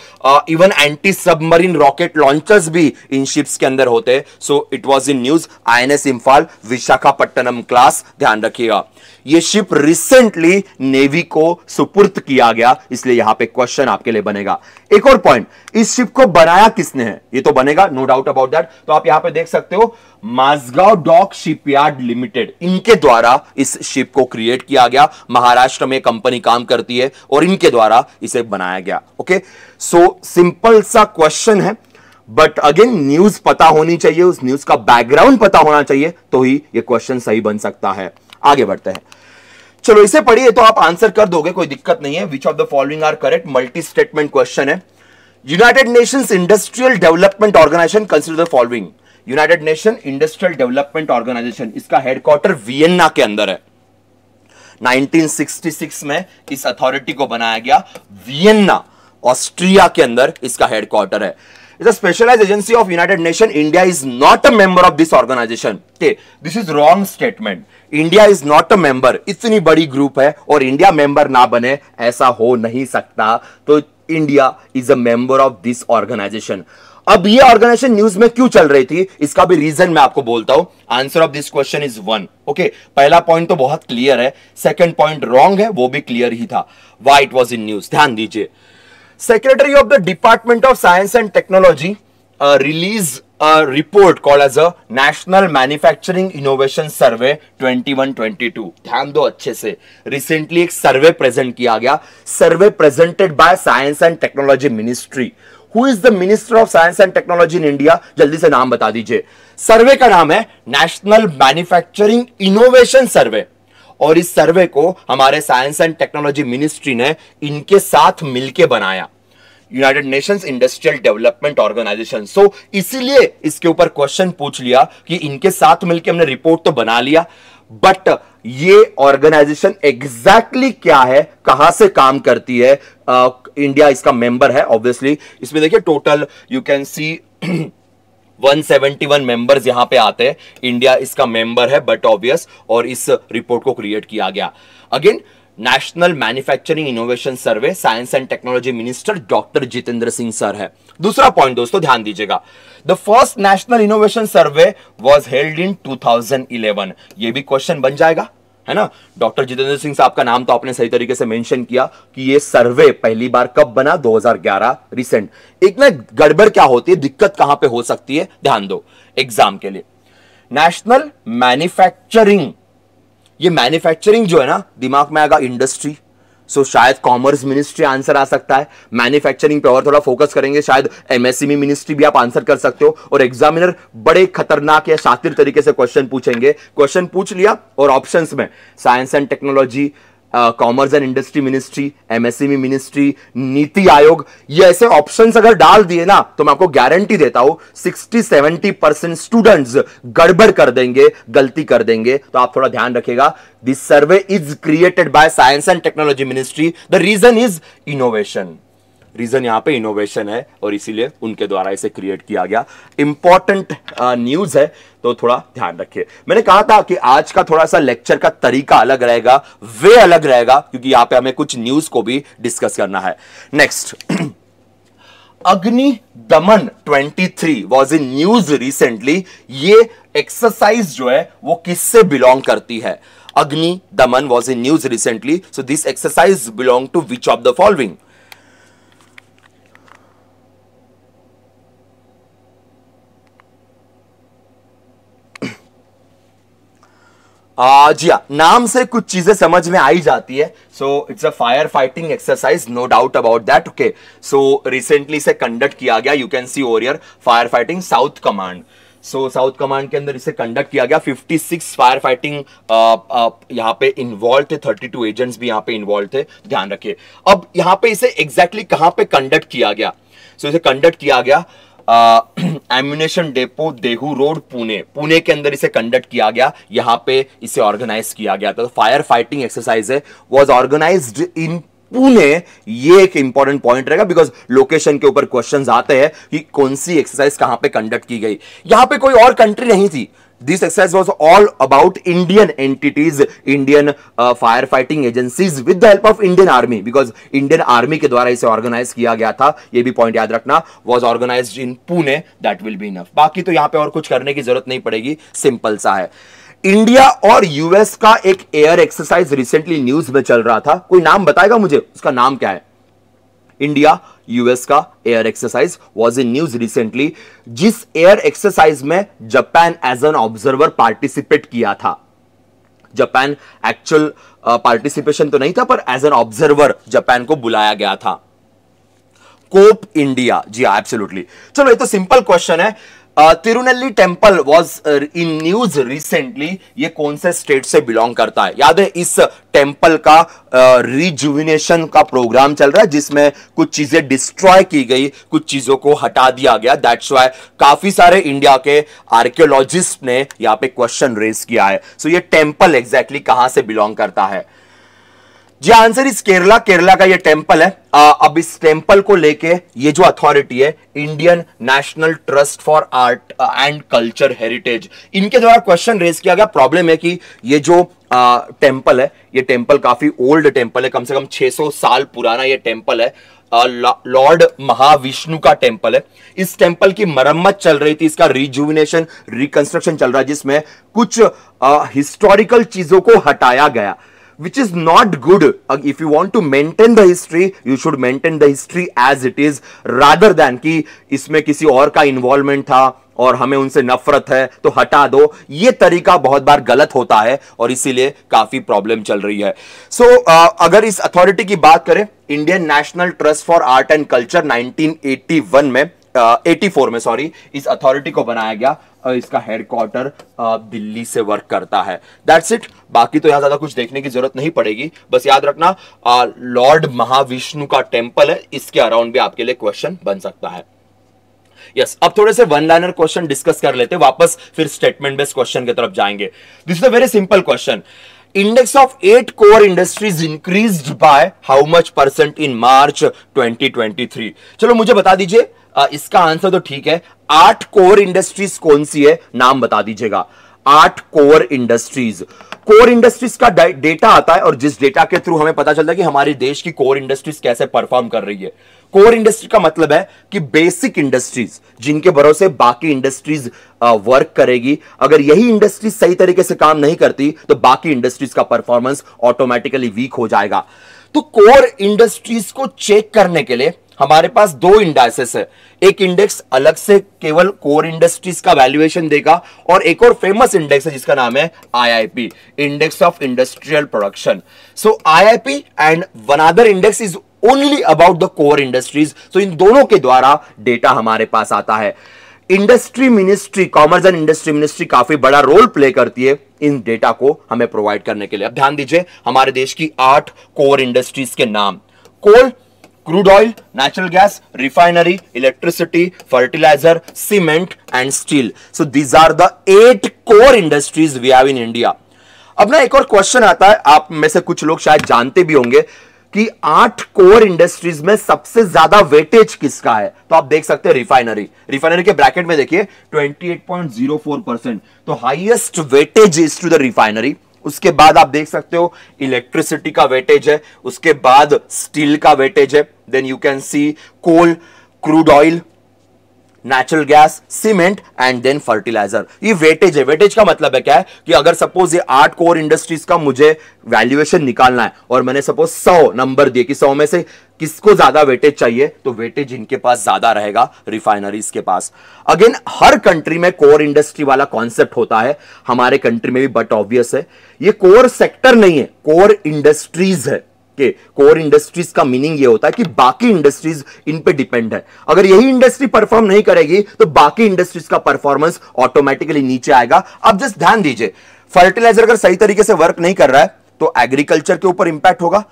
even anti submarine rocket launchers भी इन शिप्स के अंदर होते हैं so it was in news I N S Imphal Visakhapatnam class ध्यान रखिएगा ये शिप रिसेंटली नेवी को सुपुर्द किया गया इसलिए यहां पे क्वेश्चन आपके लिए बनेगा एक और पॉइंट इस शिप को बनाया किसने है ये तो बनेगा नो डाउट अबाउट दैट तो आप यहां पे देख सकते हो माजगांव डॉक शिपयार्ड लिमिटेड इनके द्वारा इस शिप को क्रिएट किया गया महाराष्ट्र में कंपनी काम करती है और इनके द्वारा इसे बनाया गया ओके सो सिंपल सा क्वेश्चन है बट अगेन न्यूज पता होनी चाहिए उस न्यूज का बैकग्राउंड पता होना चाहिए तो ही ये क्वेश्चन सही बन सकता है आगे बढ़ते हैं चलो इसे पढ़िए तो आप आंसर कर दोगे कोई दिक्कत नहीं है which of the following are correct multi statement question है United Nations industrial development organisation consider the following United Nation industrial development organisation इसका हेडक्वार्टर वियना के अंदर है 1966 में इस अथॉरिटी को बनाया गया वियना ऑस्ट्रिया के अंदर इसका हेडक्वार्टर है is a specialized agency of United Nations. India is not a member of this organization. Okay, this is wrong statement. India is not a member इतनी बड़ी ग्रुप है और इंडिया मेंबर ना बने ऐसा हो नहीं सकता तो India is a member of this organisation अब ये ऑर्गेनाइजेशन न्यूज में क्यों चल रही थी इसका भी रीजन मैं आपको बोलता हूं answer of this question is one okay पहला पॉइंट तो बहुत क्लियर है सेकंड पॉइंट रॉन्ग है वो भी क्लियर ही था why it was in news ध्यान दीजिए secretary of the department of science and technology release report call as called as a National Manufacturing Innovation Survey 2122. ध्यान दो अच्छे से रिसेंटली एक सर्वे प्रेजेंट किया गया survey presented by science and technology ministry who is the minister of science and technology in India जल्दी से नाम बता दीजिए सर्वे का नाम है नेशनल मैन्युफैक्चरिंग इनोवेशन सर्वे और इस सर्वे को हमारे साइंस एंड टेक्नोलॉजी मिनिस्ट्री ने इनके साथ मिलकर बनाया United Nations industrial development organisation so इसीलिए इसके ऊपर क्वेश्चन पूछ लिया कि इनके साथ मिलकर हमने रिपोर्ट तो बना लिया बट ये ऑर्गेनाइजेशन एग्जैक्टली exactly क्या है कहां से काम करती है आ, इंडिया इसका मेंबर है ऑब्वियसली इसमें देखिए total you can see 171 members यहां पे आते हैं इंडिया इसका मेंबर है बट ऑब्वियस और इस रिपोर्ट को क्रिएट किया गया again national manufacturing innovation survey science and technology minister doctor Jitendra Singh sir है दूसरा पॉइंट दोस्तों ध्यान दीजिएगा the first national innovation survey was held in two thousand eleven ये भी क्वेश्चन बन जाएगा है ना डॉक्टर जितेंद्र सिंह साहब का नाम तो आपने सही तरीके से मेंशन किया कि ये सर्वे पहली बार कब बना 2011 रिसेंट एक ना गड़बड़ क्या होती है दिक्कत कहां पे हो सकती है ध्यान दो एग्जाम के लिए नेशनल मैन्युफैक्चरिंग ये मैन्युफैक्चरिंग जो है ना दिमाग में आएगा इंडस्ट्री सो so, शायद कॉमर्स मिनिस्ट्री आंसर आ सकता है मैन्युफैक्चरिंग पे और थोड़ा फोकस करेंगे शायद एमएसएमई e मिनिस्ट्री भी आप आंसर कर सकते हो और एग्जामिनर बड़े खतरनाक या शातिर तरीके से क्वेश्चन पूछेंगे क्वेश्चन पूछ लिया और ऑप्शन में science and technology commerce and industry ministry MSME ministry Niti Aayog ये ऐसे ऑप्शंस अगर डाल दिए ना तो मैं आपको गारंटी देता हूं सिक्सटी सेवेंटी परसेंट स्टूडेंट्स गड़बड़ कर देंगे गलती कर देंगे तो आप थोड़ा ध्यान रखेगा this survey is created by science and technology ministry the reason is innovation reason यहाँ पे इनोवेशन है और इसीलिए उनके द्वारा इसे क्रिएट किया गया इंपॉर्टेंट न्यूज़ है तो थोड़ा ध्यान रखिए मैंने कहा था कि आज का थोड़ा सा लेक्चर का तरीका अलग रहेगा वे अलग रहेगा क्योंकि यहाँ पे हमें कुछ न्यूज़ को भी डिस्कस करना है next [clears throat] Agni Daman 23 was in news recently ये एक्सरसाइज जो है वो किससे बिलोंग करती है Agni Daman was in news recently so this exercise belong to which of the following जी हाँ नाम से कुछ चीजें समझ में आई जाती है so it's a fire fighting exercise no doubt about that okay so recently से कंडक्ट किया गया यू कैन सी ओरियर fire fighting south command so south command के अंदर इसे कंडक्ट किया गया 56 फायर फाइटिंग यहाँ पे इन्वॉल्व थे 32 एजेंट्स भी यहाँ पे इन्वॉल्व थे ध्यान रखिए अब यहाँ पे इसे एग्जैक्टली exactly कहाँ पे कंडक्ट किया गया सो so, इसे कंडक्ट किया गया ammunition depot Dehu road Pune Pune के अंदर इसे कंडक्ट किया गया यहाँ पे इसे ऑर्गेनाइज किया गया था तो फायर फाइटिंग एक्सरसाइज है वॉज ऑर्गेनाइज इन पुणे ये एक इंपॉर्टेंट पॉइंट रहेगा बिकॉज लोकेशन के ऊपर क्वेश्चंस आते हैं कि कौन सी एक्सरसाइज कहां पे कंडक्ट की गई यहां पे कोई और कंट्री नहीं थी this exercise was all about Indian entities, Indian uh, firefighting agencies with the help of Indian Army because Indian Army के द्वारा इसे organize किया गया था ये भी point याद रखना was organized in Pune that will be enough बाकी तो यहाँ पे और कुछ करने की जरूरत नहीं पड़ेगी सिंपल सा है इंडिया और यूएस का एक एयर एक्सरसाइज रिसेंटली न्यूज में चल रहा था कोई नाम बताएगा मुझे उसका नाम क्या है इंडिया यूएस का air exercise was in news recently जिस एयर एक्सरसाइज में Japan as an observer participate किया था जापान एक्चुअल पार्टिसिपेशन तो नहीं था पर एज एन ऑब्जर्वर जापान को बुलाया गया था कोप इंडिया जी एब्सोल्युटली हाँ, चलो ये तो सिंपल क्वेश्चन है Thirunelli temple was in news recently ये कौन से स्टेट से बिलोंग करता है याद है इस टेम्पल uh, का रिजुविनेशन uh, का प्रोग्राम चल रहा है जिसमें कुछ चीजें डिस्ट्रॉय की गई कुछ चीजों को हटा दिया गया दैट्स वाई काफी सारे इंडिया के आर्कियोलॉजिस्ट ने यहाँ पे क्वेश्चन रेज किया है सो so ये टेम्पल एग्जैक्टली exactly कहाँ से बिलोंग करता है जी आंसर इज केरला केरला का ये टेम्पल है आ, अब इस टेम्पल को लेके ये जो अथॉरिटी है Indian National Trust for Art and Culture Heritage इनके द्वारा क्वेश्चन रेज किया गया प्रॉब्लम है कि ये जो टेम्पल है ये टेम्पल काफी ओल्ड टेम्पल है कम से कम 600 साल पुराना ये टेम्पल है लॉर्ड महाविष्णु का टेम्पल है इस टेम्पल की मरम्मत चल रही थी इसका रिजुविनेशन रिकंस्ट्रक्शन चल रहा है जिसमें कुछ हिस्टोरिकल चीजों को हटाया गया which is not good. uh, If you want to maintain the history, you should maintain the history as it is rather than ki isme kisi aur ka involvement tha और हमें उनसे नफरत है तो हटा दो ये तरीका बहुत बार गलत होता है और इसीलिए काफी प्रॉब्लम चल रही है सो so, अगर इस अथॉरिटी की बात करें Indian National Trust for Art and Culture 1981 में आ, 84 में सॉरी इस अथॉरिटी को बनाया गया इसका हेडक्वार्टर दिल्ली से वर्क करता है दैट्स इट बाकी तो यहाँ ज़्यादा कुछ देखने की जरूरत नहीं पड़ेगी बस याद रखना लॉर्ड महाविष्णु का टेम्पल है इसके अराउंड भी आपके लिए क्वेश्चन बन सकता है यस yes, अब थोड़े से वन लाइनर क्वेश्चन डिस्कस कर लेते वापस फिर स्टेटमेंट बेस्ड क्वेश्चन की तरफ जाएंगे this is a very simple question index of eight core industries increase by how much percent in March 2023 चलो मुझे बता दीजिए इसका आंसर तो ठीक है आठ कोर इंडस्ट्रीज कौन सी है नाम बता दीजिएगा आठ कोर इंडस्ट्रीज कोर इंडस्ट्रीज का डेटा आता है और जिस डेटा के थ्रू हमें पता चलता है कि हमारे देश की कोर इंडस्ट्रीज कैसे परफॉर्म कर रही है कोर इंडस्ट्री का मतलब है कि बेसिक इंडस्ट्रीज जिनके भरोसे बाकी इंडस्ट्रीज वर्क करेगी अगर यही इंडस्ट्रीज सही तरीके से काम नहीं करती तो बाकी इंडस्ट्रीज का परफॉर्मेंस ऑटोमेटिकली वीक हो जाएगा तो कोर इंडस्ट्रीज को चेक करने के लिए हमारे पास दो इंडाइसेस है एक इंडेक्स अलग से केवल कोर इंडस्ट्रीज का वैल्यूएशन देगा और एक और फेमस इंडेक्स है जिसका नाम है IIP index of industrial production so IIP and one other index is only about the core industries तो इन दोनों के द्वारा डेटा हमारे पास आता है industry ministry commerce and industry ministry काफी बड़ा रोल प्ले करती है इन डेटा को हमें प्रोवाइड करने के लिए अब ध्यान दीजिए हमारे देश की आठ कोर इंडस्ट्रीज के नाम coal crude oil natural gas refinery electricity fertiliser cement and steel so these are the eight core industries we have in India अब ना एक और क्वेश्चन आता है आप में से कुछ लोग शायद जानते भी होंगे कि आठ कोर इंडस्ट्रीज में सबसे ज्यादा वेटेज किसका है तो आप देख सकते हैं रिफाइनरी रिफाइनरी के ब्रैकेट में देखिए 28.04 परसेंट तो highest weightage is to the refinery उसके बाद आप देख सकते हो इलेक्ट्रिसिटी का वेटेज है उसके बाद स्टील का वेटेज है then you can see coal crude oil natural gas cement and then fertiliser ये वेटेज है वेटेज का मतलब है क्या है कि अगर सपोज ये आठ कोर इंडस्ट्रीज का मुझे वैल्यूएशन निकालना है और मैंने सपोज सौ नंबर दिए कि सौ में से किसको ज्यादा वेटेज चाहिए तो वेटेज इनके पास ज्यादा रहेगा रिफाइनरीज के पास अगेन हर कंट्री में कोर इंडस्ट्री वाला कॉन्सेप्ट होता है हमारे कंट्री में भी बट ऑब्वियस है ये कोर सेक्टर नहीं है कोर इंडस्ट्रीज है के कोर इंडस्ट्रीज का मीनिंग ये होता है कि बाकी इंडस्ट्रीज इन पे डिपेंड है अगर यही इंडस्ट्री परफॉर्म नहीं करेगी तो बाकी इंडस्ट्रीज का परफॉर्मेंस ऑटोमेटिकली नीचे आएगा अब जस्ट ध्यान दीजिए फर्टिलाइजर अगर सही तरीके से वर्क नहीं कर रहा है तो एग्रीकल्चर के ऊपर इंपैक्ट होगा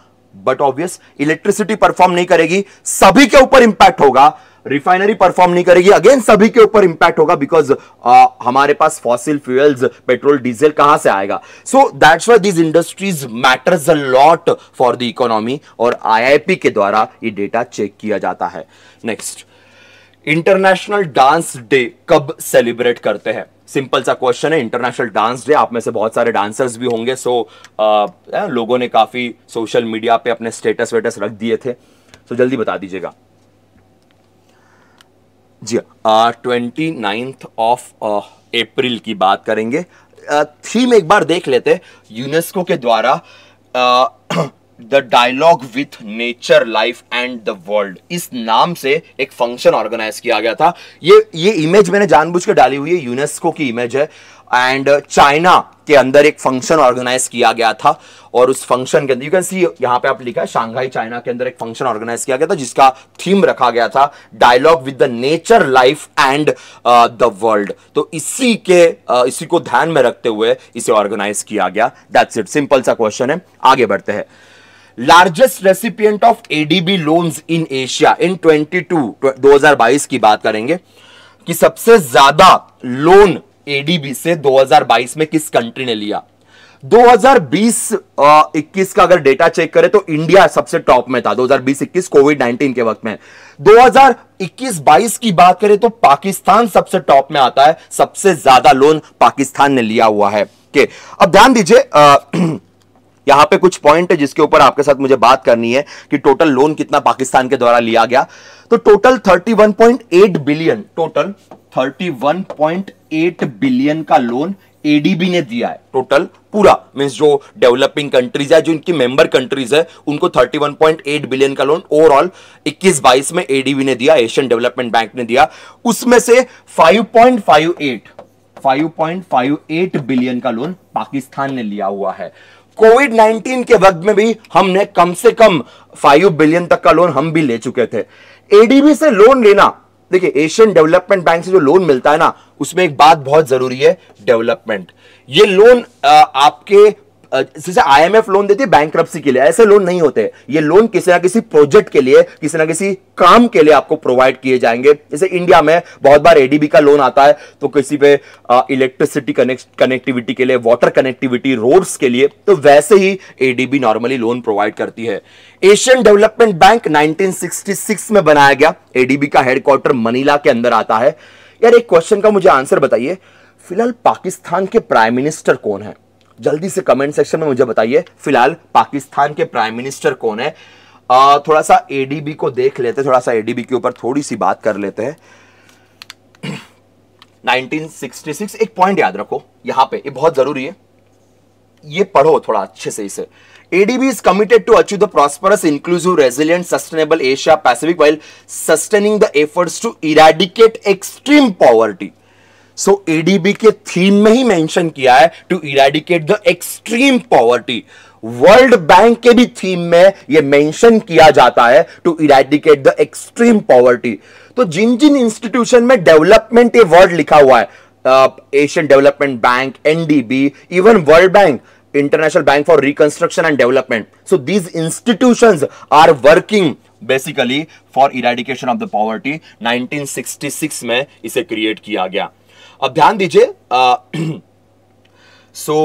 बट ऑब्वियस इलेक्ट्रिसिटी परफॉर्म नहीं करेगी सभी के ऊपर इंपैक्ट होगा रिफाइनरी परफॉर्म नहीं करेगी अगेन सभी के ऊपर इंपैक्ट होगा बिकॉज uh, हमारे पास फॉसिल फ्यूल्स पेट्रोल डीजल कहां से आएगा so that's why this industries matters a lot for the economy और आईआईपी के द्वारा ये डेटा चेक किया जाता है नेक्स्ट इंटरनेशनल डांस डे कब सेलिब्रेट करते हैं सिंपल सा क्वेश्चन है इंटरनेशनल डांस डे आप में से बहुत सारे डांसर्स भी होंगे सो so, uh, लोगों ने काफ़ी सोशल मीडिया पे अपने स्टेटस वेटस रख दिए थे सो so, जल्दी बता दीजिएगा जी ट्वेंटी नाइन्थ ऑफ अप्रैल की बात करेंगे थीम uh, एक बार देख लेते यूनेस्को के द्वारा the dialogue with nature life and the world इस नाम से एक फंक्शन ऑर्गेनाइज किया गया था ये ये इमेज मैंने जानबूझ के डाली हुई है यूनेस्को की इमेज है एंड चाइना uh, के अंदर एक फंक्शन ऑर्गेनाइज किया गया था और उस फंक्शन के अंदर यू कैन सी यहाँ पे आप लिखा है शांघाई चाइना के अंदर एक फंक्शन ऑर्गेनाइज किया गया था जिसका थीम रखा गया था dialogue with the nature life and the world तो इसी के uh, इसी को ध्यान में रखते हुए इसे ऑर्गेनाइज किया गया दैट्स इट सिंपल सा क्वेश्चन है आगे बढ़ते हैं largest recipient of ADB loans in Asia in 22 2022 की बात करेंगे कि सबसे ज्यादा लोन एडीबी से 2022 में किस कंट्री ने लिया 2020-21 का अगर डेटा चेक करें तो इंडिया सबसे टॉप में था 2020-21 कोविड 19 के वक्त में 2021-22 की बात करें तो पाकिस्तान सबसे टॉप में आता है सबसे ज्यादा लोन पाकिस्तान ने लिया हुआ है के अब ध्यान दीजिए [clears throat] यहां पे कुछ पॉइंट है जिसके ऊपर आपके साथ मुझे बात करनी है कि टोटल लोन कितना पाकिस्तान के द्वारा लिया गया तो टोटल 31.8 बिलियन टोटल 31.8 बिलियन का लोन एडीबी ने दिया है टोटल पूरा मीन्स जो डेवलपिंग कंट्रीज है जो इनकी मेंबर कंट्रीज है उनको 31.8 बिलियन का लोन ओवरऑल 21-22 में एडीबी ने दिया एशियन डेवलपमेंट बैंक ने दिया उसमें से 5.58 5.58 बिलियन का लोन पाकिस्तान ने लिया हुआ है कोविड 19 के वक्त में भी हमने कम से कम 5 बिलियन तक का लोन हम भी ले चुके थे एडीबी से लोन लेना देखिए एशियन डेवलपमेंट बैंक से जो लोन मिलता है ना उसमें एक बात बहुत जरूरी है डेवलपमेंट ये लोन आपके जैसे आईएमएफ लोन देती है बैंक के लिए ऐसे लोन नहीं होते ये लोन किसी ना किसी प्रोजेक्ट के लिए किसी ना किसी काम के लिए आपको प्रोवाइड किए जाएंगे जैसे इंडिया में बहुत बार एडीबी का लोन आता है तो किसी पे इलेक्ट्रिसिटी कनेक्टिविटी के लिए वाटर कनेक्टिविटी रोड्स के लिए तो वैसे ही एडीबी नॉर्मली लोन प्रोवाइड करती है एशियन डेवलपमेंट बैंक 1966 में बनाया गया एडीबी का हेडक्वार्टर मनीला के अंदर आता है यार एक क्वेश्चन का मुझे आंसर बताइए फिलहाल पाकिस्तान के प्राइम मिनिस्टर कौन है जल्दी से कमेंट सेक्शन में मुझे बताइए फिलहाल पाकिस्तान के प्राइम मिनिस्टर कौन है आ, थोड़ा सा एडीबी को देख लेते हैं थोड़ा सा एडीबी के ऊपर थोड़ी सी बात कर लेते हैं 1966 एक पॉइंट याद रखो यहाँ पे ये बहुत जरूरी है ये पढ़ो थोड़ा अच्छे से इसे ADB is committed to achieve the prosperous, inclusive, resilient, sustainable Asia Pacific while sustaining the efforts to eradicate extreme poverty. So ADB के थीम में ही मेंशन किया है to eradicate the extreme poverty World Bank के भी theme में यह mention किया जाता है to eradicate the extreme poverty तो जिन जिन इंस्टीट्यूशन में डेवलपमेंट ये वर्ड लिखा हुआ है Asian Development Bank NDB even World Bank International Bank for Reconstruction and Development so these institution are working basically for eradication of the poverty 1966 में इसे क्रिएट किया गया अब ध्यान दीजिए so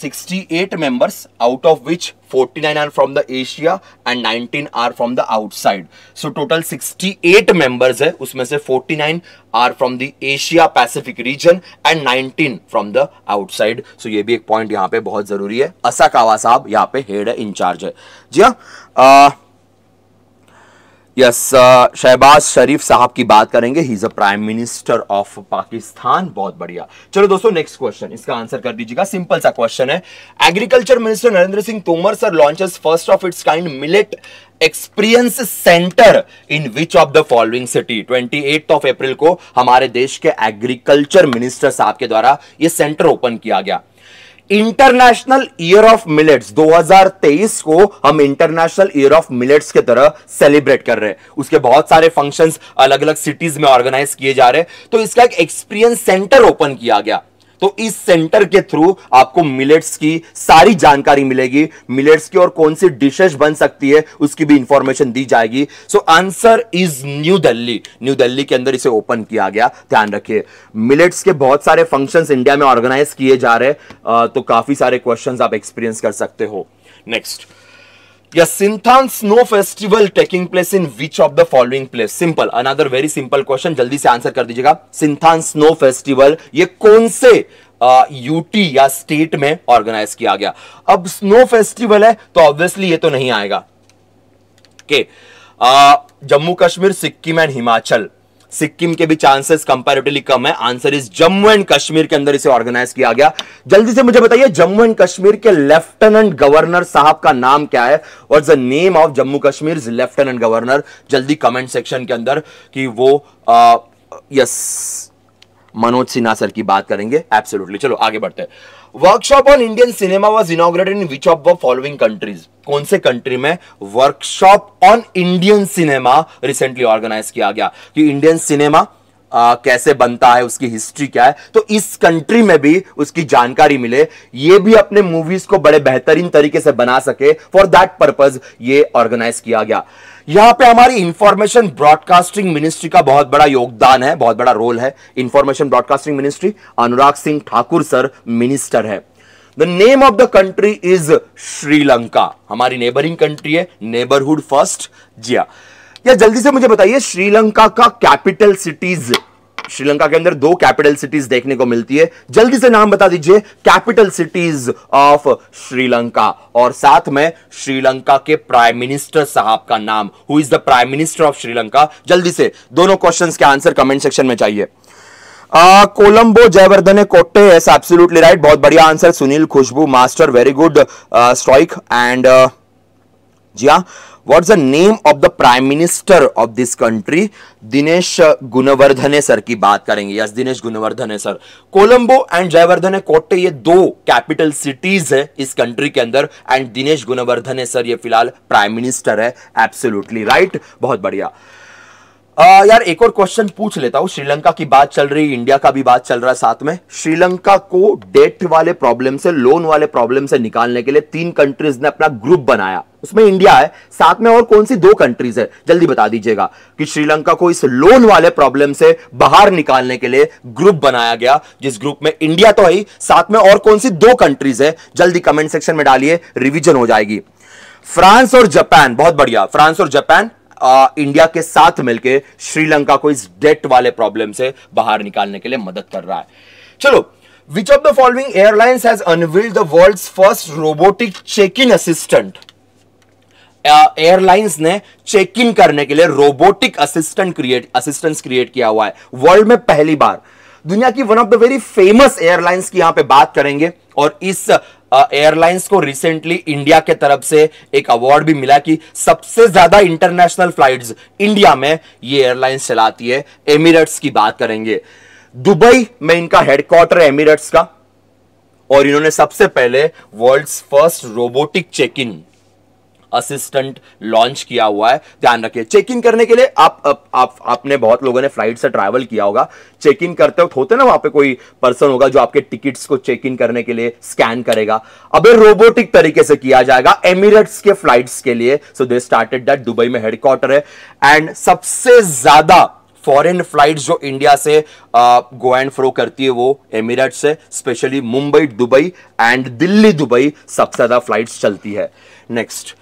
sixty eight members out of which forty nine are from the Asia and nineteen are from the outside so total sixty eight members है उसमें से forty nine are from the Asia Pacific region and nineteen from the outside so ये भी एक point यहां पे बहुत जरूरी है असा कावा साहब यहाँ पे हेड है इंचार्ज है जी हाँ यस शहबाज शरीफ साहब की बात करेंगे he is a prime minister of Pakistan बहुत बढ़िया चलो दोस्तों नेक्स्ट क्वेश्चन इसका आंसर कर दीजिएगा सिंपल सा क्वेश्चन है agriculture minister Narendra Singh Tomar sir launches first of its kind millet experience centre in which of the following city twenty eight of April को हमारे देश के एग्रीकल्चर मिनिस्टर साहब के द्वारा ये सेंटर ओपन किया गया इंटरनेशनल ईयर ऑफ मिलेट्स 2023 को हम इंटरनेशनल ईयर ऑफ मिलेट्स के तरह सेलिब्रेट कर रहे हैं उसके बहुत सारे फंक्शंस अलग अलग सिटीज में ऑर्गेनाइज किए जा रहे हैं तो इसका एक एक्सपीरियंस सेंटर ओपन किया गया तो इस सेंटर के थ्रू आपको मिलेट्स की सारी जानकारी मिलेगी मिलेट्स की और कौन सी डिशेस बन सकती है उसकी भी इंफॉर्मेशन दी जाएगी so answer is New Delhi New Delhi के अंदर इसे ओपन किया गया ध्यान रखिए मिलेट्स के बहुत सारे फंक्शन इंडिया में ऑर्गेनाइज किए जा रहे हैं तो काफी सारे क्वेश्चन आप एक्सपीरियंस कर सकते हो next Your Sinthan Snow Festival taking place in which of the following place? Simple, another very simple question. जल्दी से आंसर कर दीजिएगा सिंथान स्नो फेस्टिवल ये कौन से यूटी uh, या स्टेट में ऑर्गेनाइज किया गया अब स्नो फेस्टिवल है तो ऑब्वियसली ये तो नहीं आएगा के okay. uh, Jammu Kashmir Sikkim and Himachal Sikkim के भी चांसेस कंपेरेटिवली कम है answer is Jammu and Kashmir के अंदर इसे ऑर्गेनाइज किया गया जल्दी से मुझे बताइए जम्मू एंड कश्मीर के लेफ्टिनेंट गवर्नर साहब का नाम क्या है और the name of Jammu Kashmir is lieutenant governor जल्दी कमेंट सेक्शन के अंदर कि वो यस मनोज सिन्हा सर की बात करेंगे एब्सोल्युटली चलो आगे बढ़ते हैं workshop on Indian cinema was inaugurated in which of the following countries कौन से कंट्री में workshop on Indian cinema recently organise किया गया कि इंडियन सिनेमा आ, कैसे बनता है उसकी हिस्ट्री क्या है तो इस कंट्री में भी उसकी जानकारी मिले ये भी अपने मूवीज को बड़े बेहतरीन तरीके से बना सके फॉर दैट पर्पज ये ऑर्गेनाइज किया गया यहां पे हमारी इंफॉर्मेशन ब्रॉडकास्टिंग मिनिस्ट्री का बहुत बड़ा योगदान है बहुत बड़ा रोल है information broadcasting ministry Anurag Singh Thakur sir minister है the name of the country is Sri Lanka हमारी नेबरिंग कंट्री है नेबरहुड फर्स्ट जिया या जल्दी से मुझे बताइए श्रीलंका का कैपिटल सिटीज श्रीलंका के अंदर दो कैपिटल सिटीज देखने को मिलती है जल्दी से नाम बता दीजिए कैपिटल सिटीज ऑफ श्रीलंका और साथ में श्रीलंका के प्राइम मिनिस्टर साहब का नाम who is the prime minister of Sri Lanka जल्दी से दोनों क्वेश्चन के आंसर कमेंट सेक्शन में चाहिए Colombo Jayawardene Kotte yes absolutely right बहुत बढ़िया answer Sunil Khushboo master very good strike and जी हाँ what's the name of the prime minister of this country Dinesh gunawardhane sir की बात करेंगे yes Dinesh Gunawardena sir Colombo and Jayawardene Kotte ये दो कैपिटल सिटीज है इस कंट्री के अंदर एंड दिनेश गुणवर्धने सर ये फिलहाल प्राइम मिनिस्टर है एब्सोल्यूटली राइट right? बहुत बढ़िया आ, यार एक और क्वेश्चन पूछ लेता हूं श्रीलंका की बात चल रही इंडिया का भी बात चल रहा है साथ में श्रीलंका को डेट वाले प्रॉब्लम से लोन वाले प्रॉब्लम से निकालने के लिए तीन कंट्रीज ने अपना ग्रुप बनाया उसमें इंडिया है साथ में और कौन सी दो कंट्रीज है जल्दी बता दीजिएगा कि श्रीलंका को इस लोन वाले प्रॉब्लम से बाहर निकालने के लिए ग्रुप बनाया गया जिस ग्रुप में इंडिया तो है साथ में और कौन सी दो कंट्रीज है जल्दी कमेंट सेक्शन में डालिए रिविजन हो जाएगी फ्रांस और जापान बहुत बढ़िया फ्रांस और जापान आ, इंडिया के साथ मिलकर श्रीलंका को इस डेट वाले प्रॉब्लम से बाहर निकालने के लिए मदद कर रहा है चलो which of the following airlines has unveiled the world's first robotic check-in assistant airlines ने चेक इन करने के लिए robotic assistant create assistance create किया हुआ है वर्ल्ड में पहली बार दुनिया की one of the very famous airlines की यहां पे बात करेंगे और इस एयरलाइंस को रिसेंटली इंडिया के तरफ से एक अवार्ड भी मिला कि सबसे ज्यादा इंटरनेशनल फ्लाइट्स इंडिया में ये एयरलाइंस चलाती है एमिरेट्स की बात करेंगे दुबई में इनका हेडक्वार्टर है एमिरेट्स का और इन्होंने सबसे पहले world's first robotic check in assistant launch किया हुआ है ध्यान रखिए चेक इन करने के लिए आप आप, आप आपने बहुत लोगों ने फ्लाइट से ट्रैवल किया होगा चेक इन करते वक्त होते ना वहां पे कोई पर्सन होगा जो आपके टिकट्स को चेक इन करने के लिए स्कैन करेगा अब ये रोबोटिक तरीके से किया जाएगा एमिरेट्स के फ्लाइट्स के लिए so they started that Dubai में हेडक्वार्टर है एंड सबसे ज्यादा फॉरेन फ्लाइट जो इंडिया से गो एंड फ्रो करती है वो एमिरेट्स से specially Mumbai Dubai and Delhi Dubai सबसे ज्यादा फ्लाइट्स चलती है next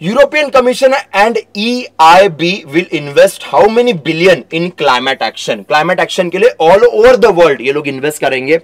European Commission and EIB will invest how many billion in climate action? Climate action के लिए all over the world ये लोग invest करेंगे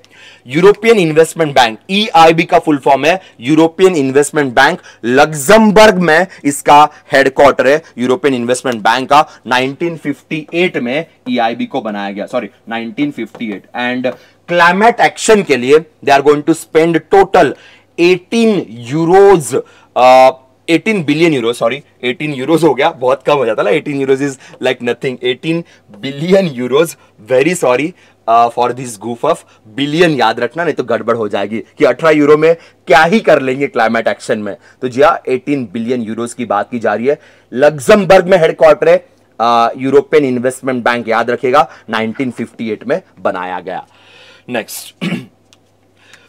European Investment Bank EIB का full form है European Investment Bank लग्जमबर्ग में इसका headquarter है European Investment Bank का 1958 में EIB को बनाया गया sorry 1958 and climate action के लिए they are going to spend total 18 euros uh, 18 billion euro sorry 18 euros हो गया बहुत कम हो जाता ना 18 euros is like nothing 18 billion euros very sorry for this goof of billion याद रखना नहीं तो गड़बड़ हो जाएगी कि 18 यूरो में क्या ही कर लेंगे क्लाइमेट एक्शन में तो जी हाँ एटीन बिलियन यूरोस की बात की जा रही है लग्जमबर्ग में हेडक्वार्टर है यूरोपियन इन्वेस्टमेंट बैंक याद रखेगा 1958 में बनाया गया next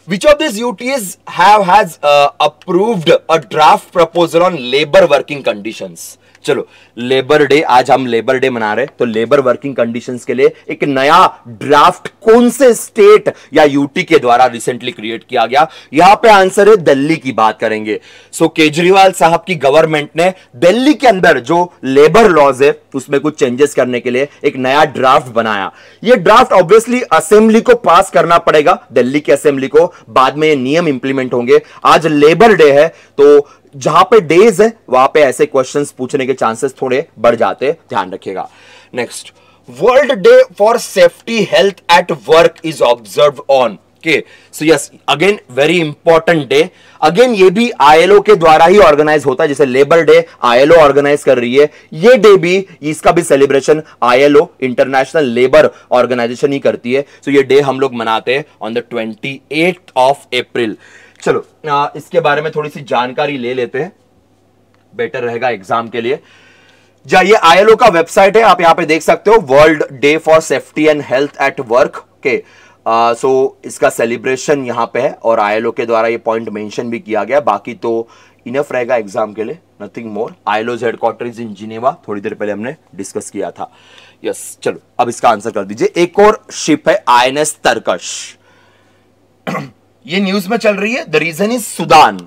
Which of these UTAs have has uh, approved a draft proposal on labor working conditions? चलो लेबर डे आज हम लेबर डे मना रहे तो लेबर वर्किंग कंडीशंस के लिए एक नया ड्राफ्ट कौन से स्टेट या यूटी के द्वारा रिसेंटली क्रिएट किया गया यहां पे आंसर है दिल्ली की बात करेंगे सो so, केजरीवाल साहब की गवर्नमेंट ने दिल्ली के अंदर जो लेबर लॉज है उसमें कुछ चेंजेस करने के लिए एक नया ड्राफ्ट बनाया ये ड्राफ्ट ऑब्वियसली असेंबली को पास करना पड़ेगा दिल्ली की असेंबली को बाद में ये नियम इंप्लीमेंट होंगे आज लेबर डे है तो जहां पे डेज है वहां पे ऐसे क्वेश्चंस पूछने के चांसेस थोड़े बढ़ जाते हैं ध्यान रखिएगा next world day for safety health at work is observe on के so yes again very important day again ये भी आईएलओ के द्वारा ही ऑर्गेनाइज होता है जैसे लेबर डे आईएलओ ऑर्गेनाइज कर रही है ये डे भी इसका भी celebration ILO international labour Organisation ही करती है सो so ये डे हम लोग मनाते हैं on the twenty of April चलो आ, इसके बारे में थोड़ी सी जानकारी ले लेते हैं बेटर रहेगा एग्जाम के लिए जाइए आईएलओ का वेबसाइट है आप यहां पे देख सकते हो world day for safety and health at work के आ, सो इसका सेलिब्रेशन यहां पे है और आईएलओ के द्वारा ये पॉइंट मेंशन भी किया गया बाकी तो इनफ रहेगा एग्जाम के लिए nothing more ILO's headquarter in Geneva थोड़ी देर पहले हमने डिस्कस किया था यस चलो अब इसका आंसर कर दीजिए एक और शिप है आई एन तरकश ये न्यूज में चल रही है the reason is Sudan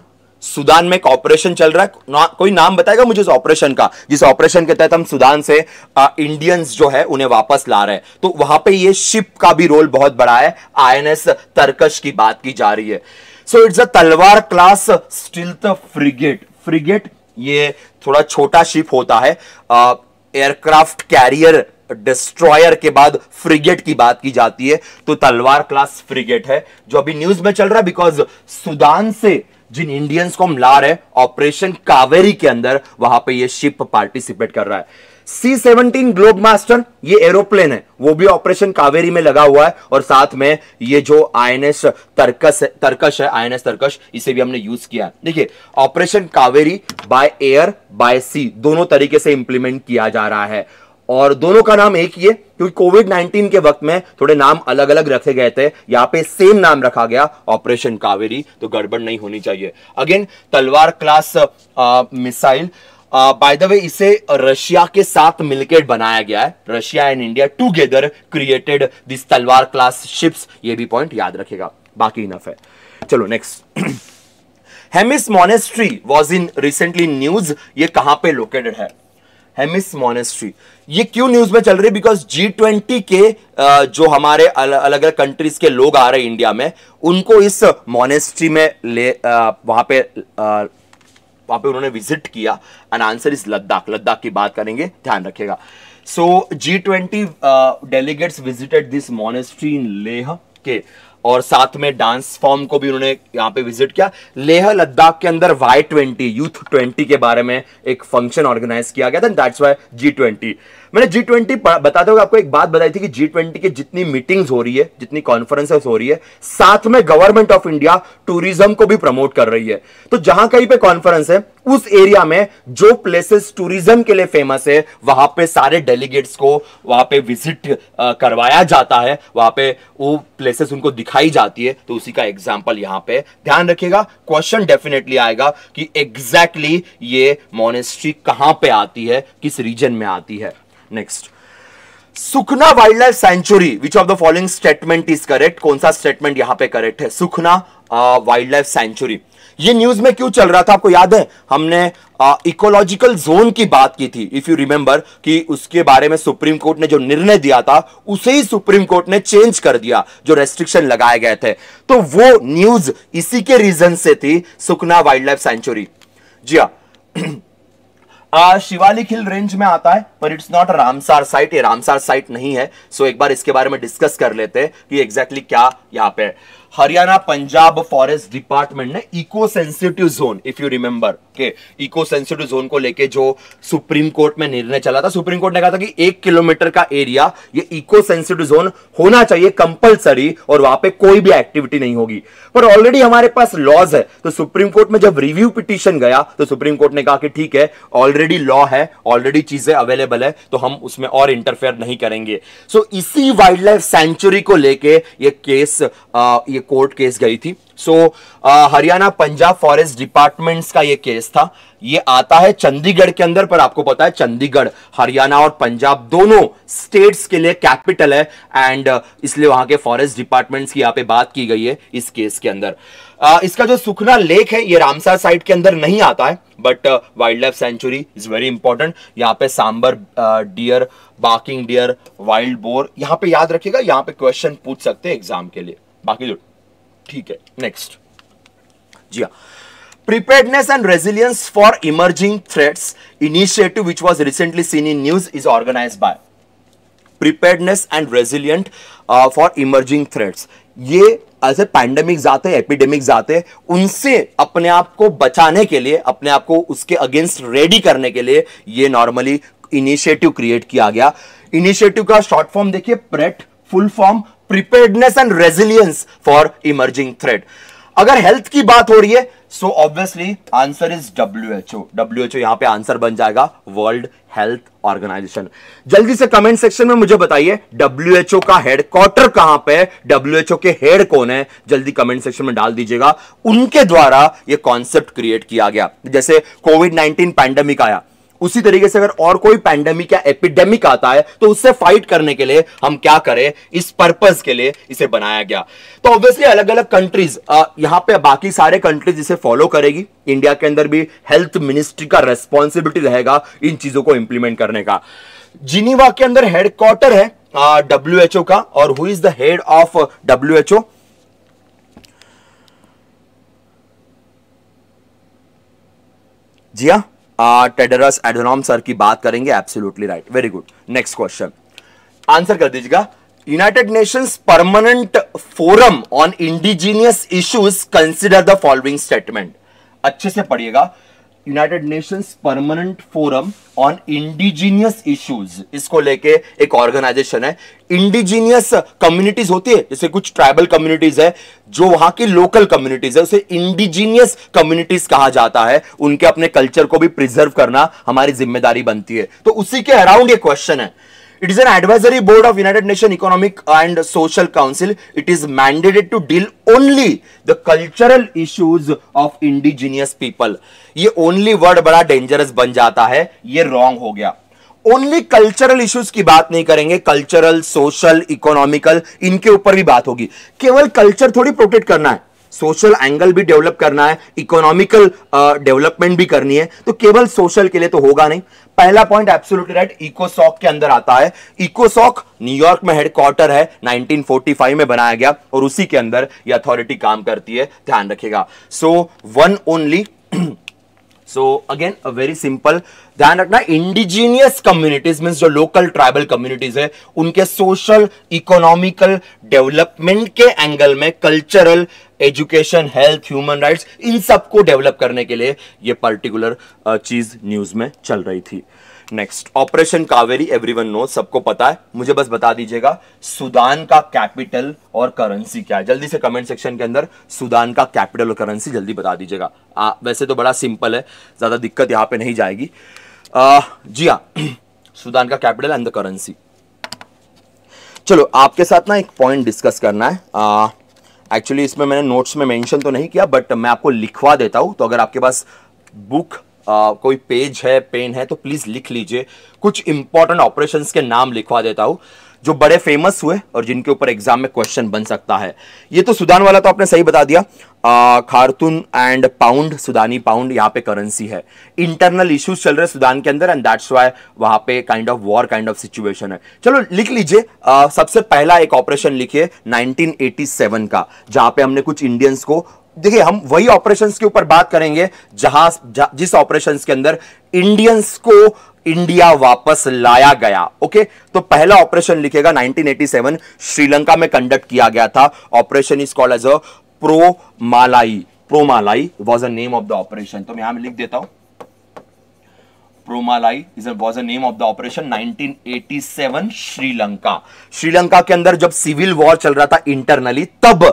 Sudan में एक ऑपरेशन चल रहा है ना, कोई नाम बताएगा मुझे इस ऑपरेशन का जिस ऑपरेशन के तहत हम सुदान से आ, इंडियंस जो है उन्हें वापस ला रहे हैं तो वहां पे ये शिप का भी रोल बहुत बड़ा है आईएनएस तरकश की बात की जा रही है सो इट्स अ तलवार क्लास स्टिल्थ फ्रिगेट फ्रिगेट ये थोड़ा छोटा शिप होता है एयरक्राफ्ट कैरियर डिस्ट्रॉयर के बाद फ्रिगेट की बात की जाती है तो तलवार क्लास फ्रिगेट है जो अभी न्यूज में चल रहा है बिकॉज सुदान से जिन इंडियंस को हम ला रहे ऑपरेशन कावेरी के अंदर वहां पे ये शिप पार्टिसिपेट कर रहा है सी सेवनटीन ग्लोब मास्टर ये एरोप्लेन है वो भी ऑपरेशन कावेरी में लगा हुआ है और साथ में ये जो आईएनएस तरकस तरकश है आईएनएस तरकश इसे भी हमने यूज किया है देखिए operation Kaveri by air by sea दोनों तरीके से इंप्लीमेंट किया जा रहा है और दोनों का नाम एक ही है क्योंकि कोविड 19 के वक्त में थोड़े नाम अलग अलग रखे गए थे यहाँ पे सेम नाम रखा गया ऑपरेशन कावेरी तो गड़बड़ नहीं होनी चाहिए again Talwar class missile by the way इसे रशिया के साथ मिलकर बनाया गया है Russia and India together created this Talwar class ships ये भी पॉइंट याद रखेगा बाकी इनफ है चलो next Hemis monastery was in recently news ये कहां पे लोकेटेड है हेमिस मोनेस्ट्री ये क्यों न्यूज में चल रही है बिकॉज जी ट्वेंटी के जो हमारे अलग अलग कंट्रीज के लोग आ रहे हैं इंडिया में उनको इस मोनेस्ट्री में ले वहां पे वहां पे उन्होंने विजिट किया and answer is Ladakh Ladakh की बात करेंगे ध्यान रखिएगा so G twenty delegates visited this monastery in Leh के और साथ में डांस फॉर्म को भी उन्होंने यहाँ पे विजिट किया लेह लद्दाख के अंदर वाई ट्वेंटी यूथ ट्वेंटी के बारे में एक फंक्शन ऑर्गेनाइज किया गया था दैट्स वाई जी ट्वेंटी मैंने जी ट्वेंटी बताते हुए आपको एक बात बताई थी कि जी ट्वेंटी की जितनी मीटिंग्स हो रही है जितनी कॉन्फ्रेंसेस हो रही है साथ में गवर्नमेंट ऑफ इंडिया टूरिज्म को भी प्रमोट कर रही है तो जहां कहीं पे कॉन्फ्रेंस है उस एरिया में जो प्लेसेस टूरिज्म के लिए फेमस है वहां पे सारे डेलीगेट्स को वहां पे विजिट करवाया जाता है वहां पे वो प्लेसेस उनको दिखा दिखाई जाती है तो उसी का एग्जाम्पल यहाँ पे ध्यान रखिएगा क्वेश्चन डेफिनेटली आएगा कि एग्जैक्टली exactly ये मोनेस्ट्री कहाँ पे आती है किस रीजन में आती है next Sukhna wildlife sanctuary which of the following statement is correct कौन सा स्टेटमेंट यहां पे करेक्ट है सुखना वाइल्ड लाइफ सेंचुरी ये न्यूज में क्यों चल रहा था आपको याद है हमने इकोलॉजिकल जोन की बात की थी इफ यू रिमेम्बर कि उसके बारे में सुप्रीम कोर्ट ने जो निर्णय दिया था उसे ही सुप्रीम कोर्ट ने चेंज कर दिया जो रेस्ट्रिक्शन लगाए गए थे तो वो न्यूज इसी के रीजन से थी सुखना वाइल्ड लाइफ सेंचुरी जी हाँ [clears throat] शिवालिक खिल रेंज में आता है पर इट्स नॉट रामसार साइट ये रामसार साइट नहीं है सो एक बार इसके बारे में डिस्कस कर लेते हैं कि एग्जैक्टली exactly क्या यहाँ पे है हरियाणा पंजाब फॉरेस्ट डिपार्टमेंट ने eco sensitive zone if you remember के इको सेंसिटिव जोन को लेके जो सुप्रीम कोर्ट में निर्णय चला था सुप्रीम कोर्ट ने कहा था कि एक किलोमीटर का एरिया ये इको सेंसिटिव जोन होना चाहिए कंपलसरी और वहां पे कोई भी एक्टिविटी नहीं होगी पर ऑलरेडी हमारे पास लॉज है तो सुप्रीम कोर्ट में जब रिव्यू पिटिशन गया तो सुप्रीम कोर्ट ने कहा कि ठीक है ऑलरेडी लॉ है ऑलरेडी चीजें अवेलेबल है तो हम उसमें और इंटरफेयर नहीं करेंगे सो so, इसी वाइल्ड लाइफ सेंचुरी को लेके ये केस आ, ये कोर्ट केस गई थी so so, Haryana Punjab forest departments का ये केस था ये आता है चंडीगढ़ के अंदर पर आपको पता है चंडीगढ़ हरियाणा और पंजाब दोनों स्टेट्स के लिए कैपिटल है एंड uh, इसलिए वहां के फॉरेस्ट डिपार्टमेंट्स की यहाँ पे बात की गई है इस केस के अंदर आ, uh, इसका जो सुखना लेक है ये रामसार साइड के अंदर नहीं आता है but wildlife sanctuary is very important यहाँ पे sambar deer barking deer wild boar यहाँ पे याद रखिएगा यहाँ पे क्वेश्चन पूछ सकते हैं एग्जाम के लिए बाकी जो ठीक है नेक्स्ट जी हाँ preparedness and resilience for emerging threats initiative which was recently seen in news is organized by preparedness and resilient uh, for emerging threats ये ऐसे पैंडमिक्स आते हैं एपिडेमिक्स आते हैं उनसे अपने आप को बचाने के लिए अपने आप को उसके अगेंस्ट रेडी करने के लिए ये नॉर्मली इनिशिएटिव क्रिएट किया गया इनिशिएटिव का शॉर्ट फॉर्म देखिए PRET full form preparedness and resilience for emerging threat अगर हेल्थ की बात हो रही है so obviously answer is W H O W H O यहां पर आंसर बन जाएगा वर्ल्ड हेल्थ ऑर्गेनाइजेशन जल्दी से कमेंट सेक्शन में मुझे बताइए डब्ल्यू एच ओ का हेडक्वार्टर कहां पर डब्ल्यू एच ओ के हेड कौन है जल्दी कमेंट सेक्शन में डाल दीजिएगा उनके द्वारा यह कॉन्सेप्ट क्रिएट किया गया जैसे कोविड नाइनटीन पैंडेमिक आया उसी तरीके से अगर और कोई पैंडेमिक या एपिडेमिक आता है तो उससे फाइट करने के लिए हम क्या करें इस पर्पज के लिए इसे बनाया गया तो ऑब्वियसली अलग अलग कंट्रीज यहाँ पे बाकी सारे कंट्रीज इसे फॉलो करेगी इंडिया के अंदर भी हेल्थ मिनिस्ट्री का रेस्पॉन्सिबिलिटी रहेगा इन चीजों को इंप्लीमेंट करने का जिनीवा के अंदर हेडक्वार्टर है डब्ल्यू एच ओ का और who is the head of W H O जी हाँ टेडरस एडोनॉम सर की बात करेंगे absolutely right very good next question आंसर कर दीजिएगा United Nations permanent forum on indigenous issues consider the following statement अच्छे से पढ़िएगा United Nations permanent forum on indigenous issues इसको लेके एक ऑर्गेनाइजेशन है इंडिजीनियस कम्युनिटीज होती है जैसे कुछ ट्राइबल कम्युनिटीज है जो वहां की लोकल कम्युनिटीज है उसे इंडिजीनियस कम्युनिटीज कहा जाता है उनके अपने कल्चर को भी प्रिजर्व करना हमारी जिम्मेदारी बनती है तो उसी के अराउंड ये क्वेश्चन है it is an advisory board of United Nation economic and social council it is mandated to deal only the cultural issues of indigenous people ये ओनली वर्ड बड़ा डेंजरस बन जाता है ये रॉन्ग हो गया ओनली कल्चरल इश्यूज की बात नहीं करेंगे कल्चरल सोशल इकोनॉमिकल इनके ऊपर भी बात होगी केवल कल्चर थोड़ी प्रोटेक्ट करना है सोशल एंगल भी डेवलप करना है इकोनॉमिकल डेवलपमेंट uh, भी करनी है तो केवल सोशल के लिए तो होगा नहीं पहला पॉइंट एब्सोल्यूट राइट इकोसॉक के अंदर आता है इकोसॉक न्यूयॉर्क में हेडक्वार्टर है 1945 में बनाया गया और उसी के अंदर ये अथॉरिटी काम करती है ध्यान रखेगा so one only so again a very simple ध्यान रखना इंडिजीनियस कम्युनिटीज मीन जो लोकल ट्राइबल कम्युनिटीज है उनके सोशल इकोनॉमिकल डेवलपमेंट के एंगल में cultural education health human rights इन सबको डेवलप करने के लिए ये पर्टिकुलर चीज़ न्यूज़ में चल रही थी next operation Kaveri everyone know सबको पता है मुझे बस बता दीजिएगा सुदान का कैपिटल और करेंसी क्या है जल्दी से कमेंट सेक्शन के अंदर सुदान का कैपिटल और करेंसी जल्दी बता दीजिएगा वैसे तो बड़ा सिंपल है ज़्यादा दिक्कत यहाँ पे नहीं जाएगी आ, जी हाँ [clears throat] सुदान का कैपिटल एंड द करेंसी चलो आपके साथ ना एक पॉइंट डिस्कस करना है आ, एक्चुअली इसमें मैंने नोट्स में मेंशन तो नहीं किया बट मैं आपको लिखवा देता हूँ तो अगर आपके पास बुक Uh, कोई पेज है पेन है तो प्लीज़ लिख लीजिए कुछ इंपॉर्टेंट ऑपरेशंस के नाम लिखवा देता हूँ जो बड़े फेमस हुए और जिनके ऊपर एग्जाम में क्वेश्चन बन सकता है ये तो सुदान वाला तो आपने सही बता दिया खारतून एंड पाउंड सुदानी पाउंड यहाँ पे करेंसी है इंटरनल इश्यूज चल रहे हैं सुदान के अंदर एंड दैट्स वाई वहाँ पे kind of war kind of situation है चलो लिख लीजिए सबसे पहला एक ऑपरेशन लिखिए 1987 का जहाँ पे हमने कुछ इंडियंस को देखिए हम वही ऑपरेशंस के ऊपर बात करेंगे जहां जा, जिस ऑपरेशंस के अंदर इंडियंस को इंडिया वापस लाया गया ओके तो पहला ऑपरेशन लिखेगा 1987 श्रीलंका में कंडक्ट किया गया था operation is called as a Poomalai Poomalai was a name of the operation तो मैं यहां लिख देता हूं Poomalai is was a name of the operation 1987 Sri Lanka Sri Lanka के अंदर जब सिविल वॉर चल रहा था इंटरनली तब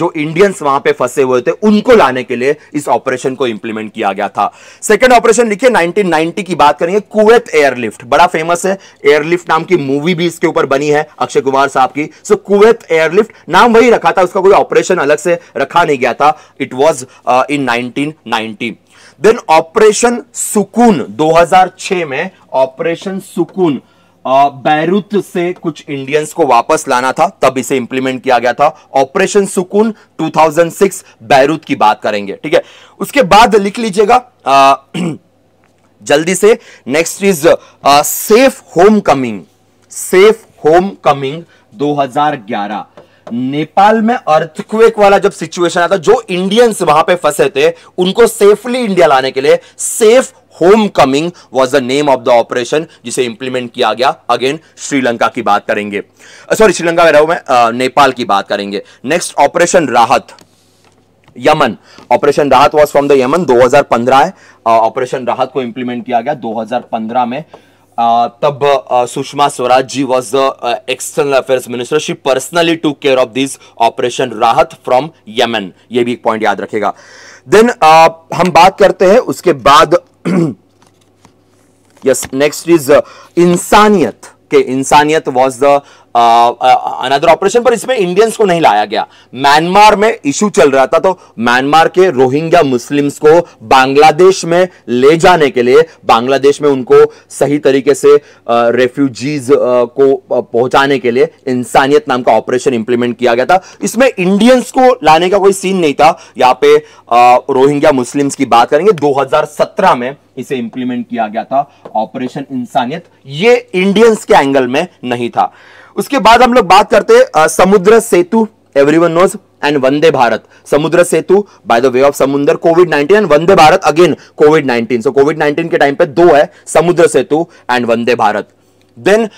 जो इंडियंस वहां पे फंसे हुए थे उनको लाने के लिए इस ऑपरेशन को इंप्लीमेंट किया गया था सेकेंड ऑपरेशन लिखिए 1990 की बात करेंगे कुवैत एयरलिफ्ट बड़ा फेमस है एयरलिफ्ट नाम की मूवी भी इसके ऊपर बनी है अक्षय कुमार साहब की सो so, कुवैत एयरलिफ्ट नाम वही रखा था उसका कोई ऑपरेशन अलग से रखा नहीं गया था it was in nineteen then operation Sukoon 2006 में ऑपरेशन सुकून बैरूत से कुछ इंडियंस को वापस लाना था तब इसे इंप्लीमेंट किया गया था ऑपरेशन सुकून 2006 बैरूत की बात करेंगे ठीक है उसके बाद लिख लीजिएगा [clears throat] जल्दी से next is safe homecoming safe homecoming 2011 Nepal में अर्थक्वेक वाला जब सिचुएशन आया था जो इंडियंस वहां पे फंसे थे उनको सेफली इंडिया लाने के लिए safe homecoming was the name of the operation जिसे इंप्लीमेंट किया गया अगेन श्रीलंका की बात करेंगे सॉरी श्रीलंका में रहो मैं नेपाल की बात करेंगे next operation Rahat Yemen operation Rahat was from the Yemen 2015 है ऑपरेशन राहत को इंप्लीमेंट किया गया 2015 में तब Sushma Swaraj ji was the external affairs minister she personally took care of this operation Rahat from Yemen ये भी एक पॉइंट याद रखेगा देन uh, हम बात करते हैं उसके बाद यस नेक्स्ट इज इंसानियत के इंसानियत वॉज द अनदर ऑपरेशन पर इसमें इंडियंस को नहीं लाया गया म्यांमार में इशू चल रहा था तो म्यांमार के रोहिंग्या मुस्लिम्स को बांग्लादेश में ले जाने के लिए बांग्लादेश में उनको सही तरीके से रेफ्यूजीज को पहुंचाने के लिए इंसानियत नाम का ऑपरेशन इंप्लीमेंट किया गया था इसमें इंडियंस को लाने का कोई सीन नहीं था यहाँ पे रोहिंग्या मुस्लिम्स की बात करेंगे 2017 में इसे इंप्लीमेंट किया गया था ऑपरेशन इंसानियत ये इंडियंस के एंगल में नहीं था उसके बाद हम लोग बात करते हैं Samudra Setu everyone knows and Vande Bharat Samudra Setu by the way of Samudra Covid nineteen and Vande Bharat again Covid nineteen so Covid nineteen के टाइम पे दो है Samudra Setu and Vande Bharat then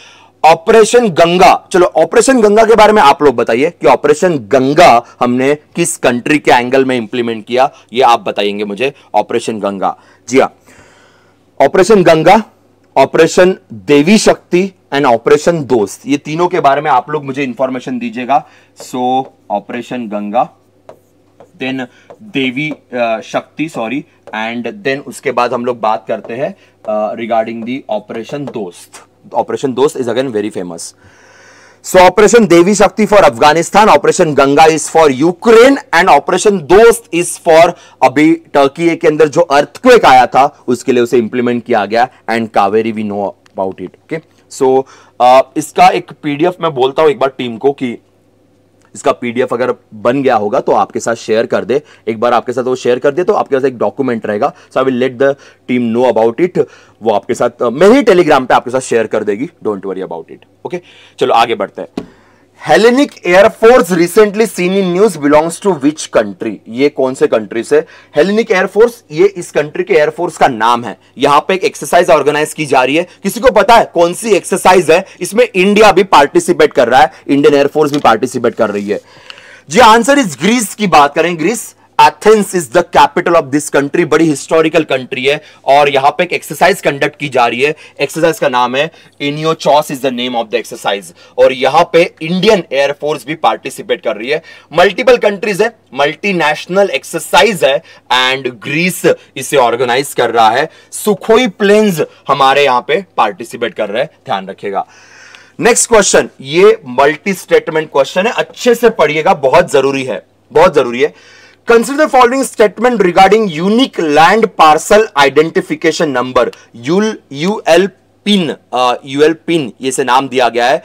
operation Ganga चलो ऑपरेशन गंगा के बारे में आप लोग बताइए कि ऑपरेशन गंगा हमने किस कंट्री के एंगल में इंप्लीमेंट किया ये आप बताएंगे मुझे ऑपरेशन गंगा जी हाँ ऑपरेशन गंगा ऑपरेशन देवी शक्ति एंड ऑपरेशन दोस्त ये तीनों के बारे में आप लोग मुझे इंफॉर्मेशन दीजिएगा so operation Ganga then Devi Shakti sorry and then उसके बाद हम लोग बात करते हैं regarding the operation Dost operation Dost is again very famous so operation Devi Shakti for Afghanistan operation Ganga is for Ukraine and operation Dost is for अभी टर्की के अंदर जो अर्थक्वेक आया था उसके लिए उसे इंप्लीमेंट किया गया and Kaveri we know about it okay so so, uh, इसका एक पीडीएफ मैं बोलता हूं एक बार टीम को कि इसका पीडीएफ अगर बन गया होगा तो आपके साथ शेयर कर दे एक बार आपके साथ वो शेयर कर दे तो आपके साथ एक डॉक्यूमेंट रहेगा so I will let the team know about it वो आपके साथ uh, मेरे टेलीग्राम पे आपके साथ शेयर कर देगी don't worry about it okay चलो आगे बढ़ते हैं Hellenic air force recently seen in news belongs to which country ये कौन से कंट्री से हेलेनिक एयरफोर्स ये इस कंट्री के एयरफोर्स का नाम है यहां पे एक एक्सरसाइज ऑर्गेनाइज की जा रही है किसी को पता है कौन सी एक्सरसाइज है इसमें इंडिया भी पार्टिसिपेट कर रहा है इंडियन एयरफोर्स भी पार्टिसिपेट कर रही है जी आंसर इज ग्रीस की बात करें Greece Athens is the capital of this country बड़ी हिस्टोरिकल कंट्री है और यहाँ पे एक एक्सरसाइज कंडक्ट की जा रही है एक्सरसाइज का नाम है Iniochos is the name of the exercise और यहाँ पे इंडियन एयरफोर्स भी पार्टिसिपेट कर रही है मल्टीपल कंट्रीज है मल्टीनेशनल एक्सरसाइज है एंड ग्रीस इसे ऑर्गेनाइज कर रहा है सुखोई प्लेन्स हमारे यहाँ पे पार्टिसिपेट कर रहे हैं ध्यान रखिएगा नेक्स्ट क्वेश्चन ये मल्टी स्टेटमेंट क्वेश्चन है अच्छे से पढ़िएगा बहुत जरूरी है बहुत जरूरी है consider following statement regarding unique land parcel identification number यूल U L PIN U L PIN ये से नाम दिया गया है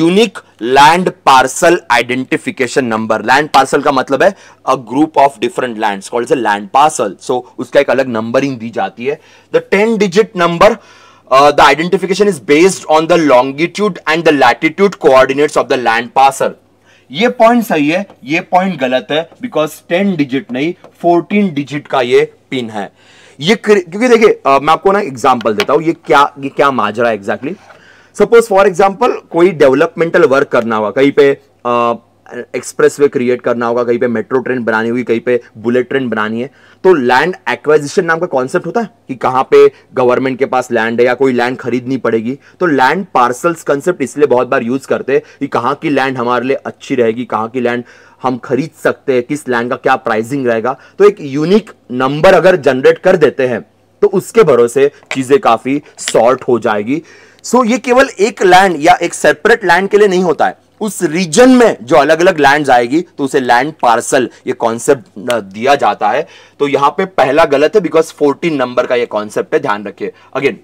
unique land parcel identification number land parcel का मतलब है a group of different land called land parcel so उसका एक अलग नंबरिंग दी जाती है the ten digit number the identification is based on the longitude and the latitude coordinates of the land parcel ये पॉइंट सही है ये पॉइंट गलत है बिकॉज टेन डिजिट नहीं फोर्टीन डिजिट का ये पिन है ये क्योंकि देखिए मैं आपको ना एग्जाम्पल देता हूं ये क्या ये क्या माजरा है एग्जैक्टली सपोज फॉर एग्जाम्पल कोई डेवलपमेंटल वर्क करना हुआ कहीं पे आ, एक्सप्रेसवे क्रिएट करना होगा कहीं पे मेट्रो ट्रेन बनानी होगी कहीं पे बुलेट ट्रेन बनानी है तो लैंड एक्वाइजिशन नाम का कॉन्सेप्ट होता है कि कहाँ पे गवर्नमेंट के पास लैंड है या कोई लैंड खरीदनी पड़ेगी तो लैंड पार्सल्स कंसेप्ट इसलिए बहुत बार यूज़ करते हैं कि कहाँ की लैंड हमारे लिए अच्छी रहेगी कहाँ की लैंड हम खरीद सकते हैं किस लैंड का क्या प्राइसिंग रहेगा तो एक यूनिक नंबर अगर जनरेट कर देते हैं तो उसके भरोसे चीज़ें काफ़ी सॉर्ट हो जाएगी सो so, ये केवल एक लैंड या एक सेपरेट लैंड के लिए नहीं होता है उस रीजन में जो अलग अलग लैंड आएगी तो उसे लैंड पार्सल ये कॉन्सेप्ट दिया जाता है तो यहां पे पहला गलत है बिकॉज 14 नंबर का ये कॉन्सेप्ट है ध्यान रखिए अगेन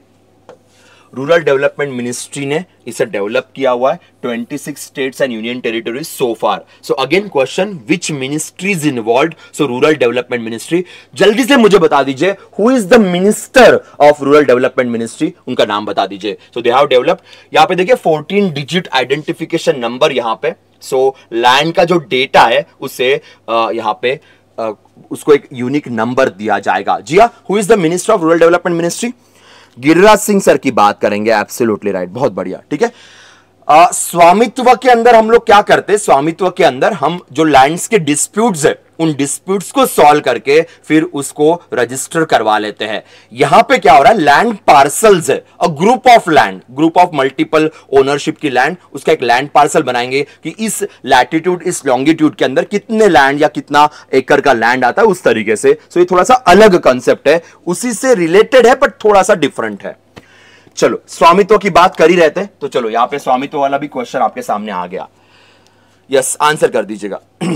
रूरल डेवलपमेंट मिनिस्ट्री ने इसे डेवलप किया हुआ है 26 states and union territories so far so again question which ministries involve so rural development ministry जल्दी से मुझे बता दीजिए who is the minister of rural development ministry उनका नाम बता दीजिए सो दे हैव डेवलप्ड यहाँ पे देखिए 14 डिजिट आइडेंटिफिकेशन नंबर यहाँ पे सो so, लैंड का जो डेटा है उसे यहाँ पे आ, उसको एक यूनिक नंबर दिया जाएगा जी हाँ who is the minister of rural development ministry Giriraj Singh sir की बात करेंगे एब्सोल्युटली राइट बहुत बढ़िया ठीक है स्वामित्व के अंदर हम लोग क्या करते स्वामित्व के अंदर हम जो लैंड्स के डिस्प्यूट्स है उन डिस्प्यूट्स को सॉल्व करके फिर उसको रजिस्टर करवा लेते हैं यहां पे क्या हो रहा है land parcels a group of land group of multiple ownership की लैंड उसका एक लैंड पार्सल बनाएंगे कि इस लैटिट्यूड इस लॉन्गिट्यूड के अंदर कितने लैंड या कितना एकड़ का लैंड आता है उस तरीके से सो ये थोड़ा सा अलग कंसेप्ट है उसी से रिलेटेड है बट थोड़ा सा डिफरेंट है चलो स्वामित्व की बात कर ही रहते हैं तो चलो यहां पे स्वामित्व वाला भी क्वेश्चन आपके सामने आ गया यस yes, आंसर कर दीजिएगा [clears throat]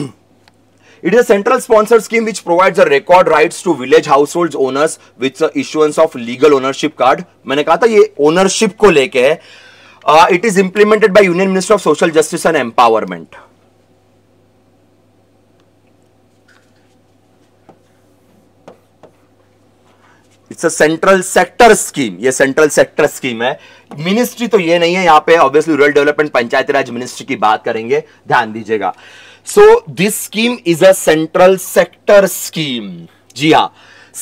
It is a central sponsored scheme which provides a record rights to village households owners with the issuance of legal ownership card. मैंने कहा था ये ownership को लेके है. Uh, it is implemented by Union Minister of Social Justice and Empowerment. It's a central sector scheme ये central sector scheme है ministry तो ये नहीं है यहाँ पे obviously rural development Panchayati Raj ministry की बात करेंगे ध्यान दीजिएगा so this scheme is a central sector scheme जी हाँ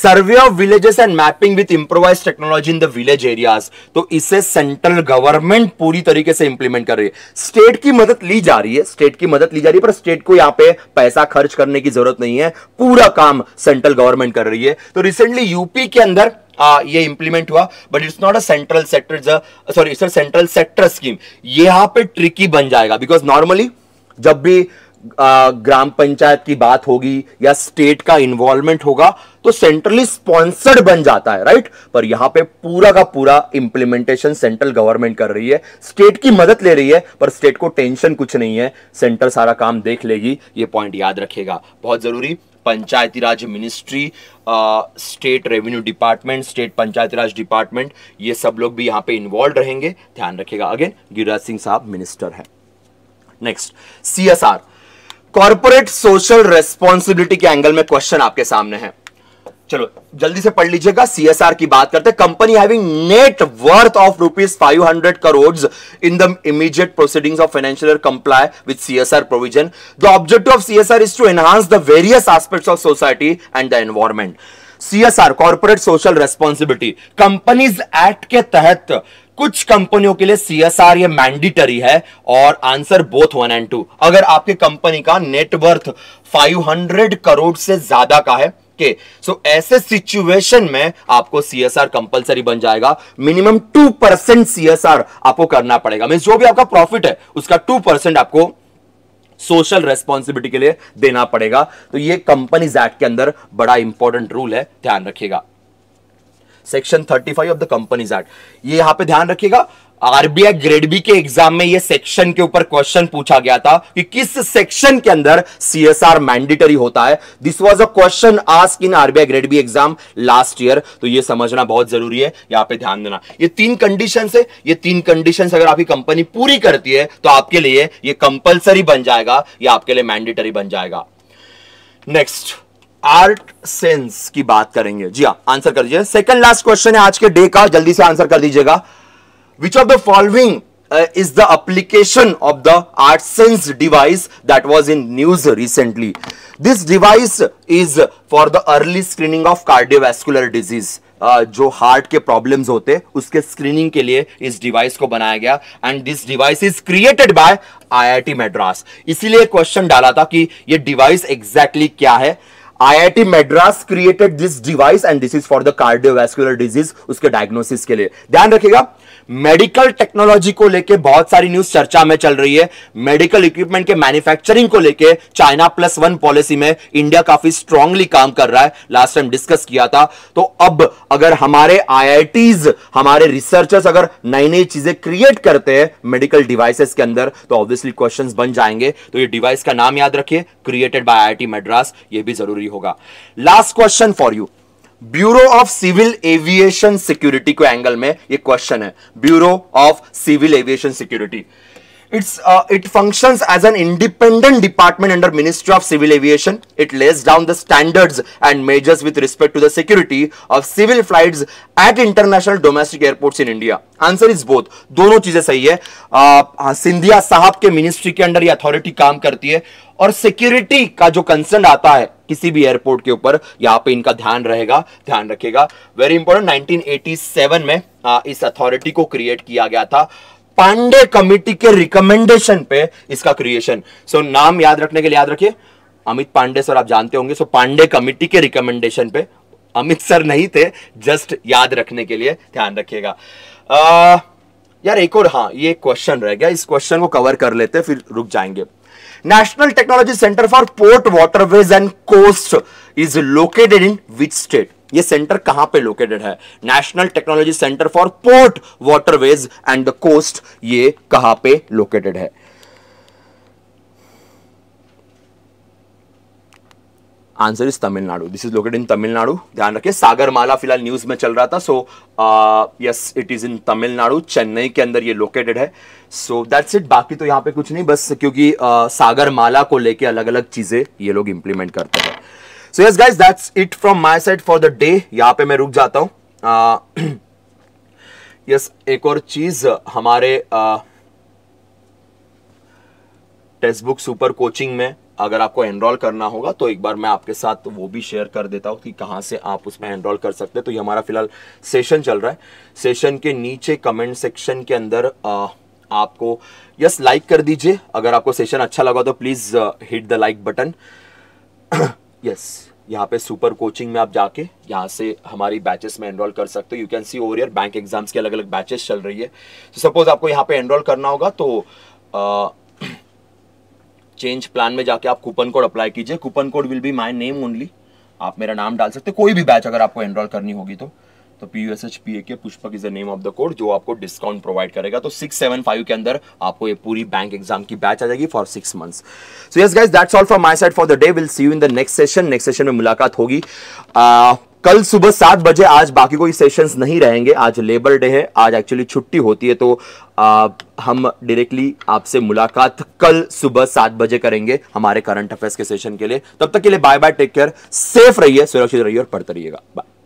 survey of villages and mapping with improvise technology in the village areas तो इसे सेंट्रल गवर्नमेंट पूरी तरीके से इंप्लीमेंट कर रही है स्टेट की मदद ली जा रही है स्टेट की मदद ली जा रही है पर स्टेट को यहाँ पे पैसा खर्च करने की जरूरत नहीं है पूरा काम सेंट्रल गवर्नमेंट कर रही है तो रिसेंटली यूपी के अंदर आ, ये इंप्लीमेंट हुआ but it's not a central sector sorry central sector scheme यहां पे ट्रिकी बन जाएगा बिकॉज नॉर्मली जब भी ग्राम पंचायत की बात होगी या स्टेट का इन्वॉल्वमेंट होगा तो सेंट्रली स्पॉन्सर्ड बन जाता है राइट पर यहां पे पूरा का पूरा इंप्लीमेंटेशन सेंट्रल गवर्नमेंट कर रही है स्टेट की मदद ले रही है पर स्टेट को टेंशन कुछ नहीं है सेंटर सारा काम देख लेगी ये पॉइंट याद रखेगा बहुत जरूरी Panchayati Raj ministry state revenue department state Panchayati Raj department ये सब लोग भी यहां पे इन्वॉल्व रहेंगे ध्यान रखेगा अगेन गिरिराज सिंह साहब मिनिस्टर है next C S R corporate social responsibility के एंगल में क्वेश्चन आपके सामने है चलो जल्दी से पढ़ लीजिएगा सीएसआर की बात करते हैं company having net worth of rupees hundred crore in the immediate proceedings of financial comply with CSR provision the objective of CSR is to enhance the various aspects of society and the environment CSR corporate social responsibility companies act के तहत कुछ कंपनियों के लिए CSR ये mandatory है और answer both one and two अगर आपके कंपनी का नेटवर्थ 500 करोड़ से ज्यादा का है के सो so, ऐसे सिचुएशन में आपको सीएसआर कंपलसरी बन जाएगा मिनिमम टू परसेंट सीएसआर आपको करना पड़ेगा मीन जो भी आपका प्रॉफिट है उसका टू परसेंट आपको सोशल रेस्पॉन्सिबिलिटी के लिए देना पड़ेगा तो ये कंपनीज एक्ट के अंदर बड़ा इंपॉर्टेंट रूल है ध्यान रखिएगा section 35 of the companies act ये यहां पे ध्यान रखिएगा आरबीआई ग्रेड बी के एग्जाम में ये सेक्शन के ऊपर क्वेश्चन पूछा गया था कि किस सेक्शन के अंदर सीएसआर मैंडेटरी होता है this was a question ask in RBI grade B exam last year तो ये समझना बहुत जरूरी है यहां पे ध्यान देना ये तीन कंडीशन है ये तीन कंडीशन अगर आपकी कंपनी पूरी करती है तो आपके लिए ये कंपल्सरी बन जाएगा या आपके लिए मैंडेटरी बन जाएगा नेक्स्ट आर्ट सेंस की बात करेंगे जी हाँ आंसर कर दीजिए सेकंड लास्ट क्वेश्चन है आज के डे का जल्दी से आंसर कर दीजिएगा which of the following the the application of the ArtSense device that was in news recently. This device is for the early screening of cardiovascular disease. Uh, जो heart के प्रॉब्लम्स होते उसके screening के लिए इस device को बनाया गया and this device is created by IIT Madras इसीलिए क्वेश्चन डाला था कि ये डिवाइस एग्जैक्टली exactly क्या है IIT Madras created this device and this is for the cardiovascular disease उसके डायग्नोसिस के लिए ध्यान रखिएगा मेडिकल टेक्नोलॉजी को लेके बहुत सारी न्यूज चर्चा में चल रही है मेडिकल इक्विपमेंट के मैन्युफैक्चरिंग को लेके चाइना प्लस वन पॉलिसी में इंडिया काफी स्ट्रांगली काम कर रहा है लास्ट टाइम डिस्कस किया था तो अब अगर हमारे आई हमारे रिसर्चर्स अगर नई नई चीजें क्रिएट करते हैं मेडिकल डिवाइसेस के अंदर तो ऑब्वियसली क्वेश्चन बन जाएंगे तो ये डिवाइस का नाम याद रखिए क्रिएटेड बाय आई मद्रास ये भी जरूरी होगा last question for you bureau of civil aviation security को एंगल में ये क्वेश्चन है bureau of civil aviation security it's it function as an independent department under ministry of civil aviation it lays down the standards and measures with respect to the security of civil flight at international domestic airport in India answer is both दोनों चीजें सही है uh, हाँ, सिंधिया साहब के ministry के under ये authority काम करती है और सिक्योरिटी का जो कंसर्न आता है किसी भी एयरपोर्ट के ऊपर यहाँ पे इनका ध्यान रहेगा ध्यान रखेगा वेरी इंपॉर्टेंट 1987 में आ, इस अथॉरिटी को क्रिएट किया गया था पांडे कमिटी के रिकमेंडेशन पे इसका क्रिएशन सो so, नाम याद रखने के लिए याद रखिए अमित पांडे सर आप जानते होंगे सो so, पांडे कमिटी के रिकमेंडेशन पे अमित सर नहीं थे जस्ट याद रखने के लिए ध्यान रखिएगा यार एक और हाँ ये क्वेश्चन रह गया इस क्वेश्चन को कवर कर लेते फिर रुक जाएंगे national technology centre for port waterways and coast is located in which state ये सेंटर कहां पे लोकेटेड है national technology centre for port waterways and coast ये कहां पे लोकेटेड है answer is Tamil Nadu this is located in Tamil Nadu ध्यान रखिए सागरमाला फिलहाल न्यूज में चल रहा था so yes it is in Tamil Nadu Chennai के अंदर ये लोकेटेड है सो दैट्स इट बाकी तो यहाँ पे कुछ नहीं बस क्योंकि uh, सागरमाला को लेके अलग अलग चीजें ये लोग इंप्लीमेंट करते हैं so yes guys that's it from my side for the day यहाँ पे मैं रुक जाता हूँ यस uh, yes, एक और चीज हमारे टेक्स्ट बुक सुपर कोचिंग में अगर आपको एनरोल करना होगा तो एक बार मैं आपके साथ वो भी शेयर कर देता हूँ कि कहाँ से आप उसमें एनरोल कर सकते हैं तो ये हमारा फिलहाल सेशन चल रहा है सेशन के नीचे कमेंट सेक्शन के अंदर आ, आपको यस लाइक कर दीजिए अगर आपको सेशन अच्छा लगा तो please hit the like button yes यहाँ पे सुपर कोचिंग में आप जाके यहाँ से हमारी बैचेस में एनरोल कर सकते हो you can see over year bank exams के अलग अलग बैचेस चल रही है सपोज सपोज आपको यहाँ पे एनरोल करना होगा तो आ, चेंज प्लान में जाके आप कूपन कोड अप्लाई कीजिए coupon code will be my name only आप मेरा नाम डाल सकते कोई भी बैच अगर आपको एनरोल करनी होगी तो तो P U S H P A K Pushpak is the name of the code जो आपको डिस्काउंट प्रोवाइड करेगा तो सिक्स सेवन फाइव के अंदर आपको ये पूरी बैंक एग्जाम की बैच आ जाएगी for six months so yes guys that's all from my side for the day will see you in the next session next session में मुलाकात होगी uh, कल सुबह सात बजे आज बाकी कोई सेशंस नहीं रहेंगे आज लेबर डे है आज एक्चुअली छुट्टी होती है तो आ, हम डायरेक्टली आपसे मुलाकात कल सुबह सात बजे करेंगे हमारे करंट अफेयर्स के सेशन के लिए तब तक के लिए bye bye take care safe रहिए सुरक्षित रहिए और पढ़ते रहिएगा बाय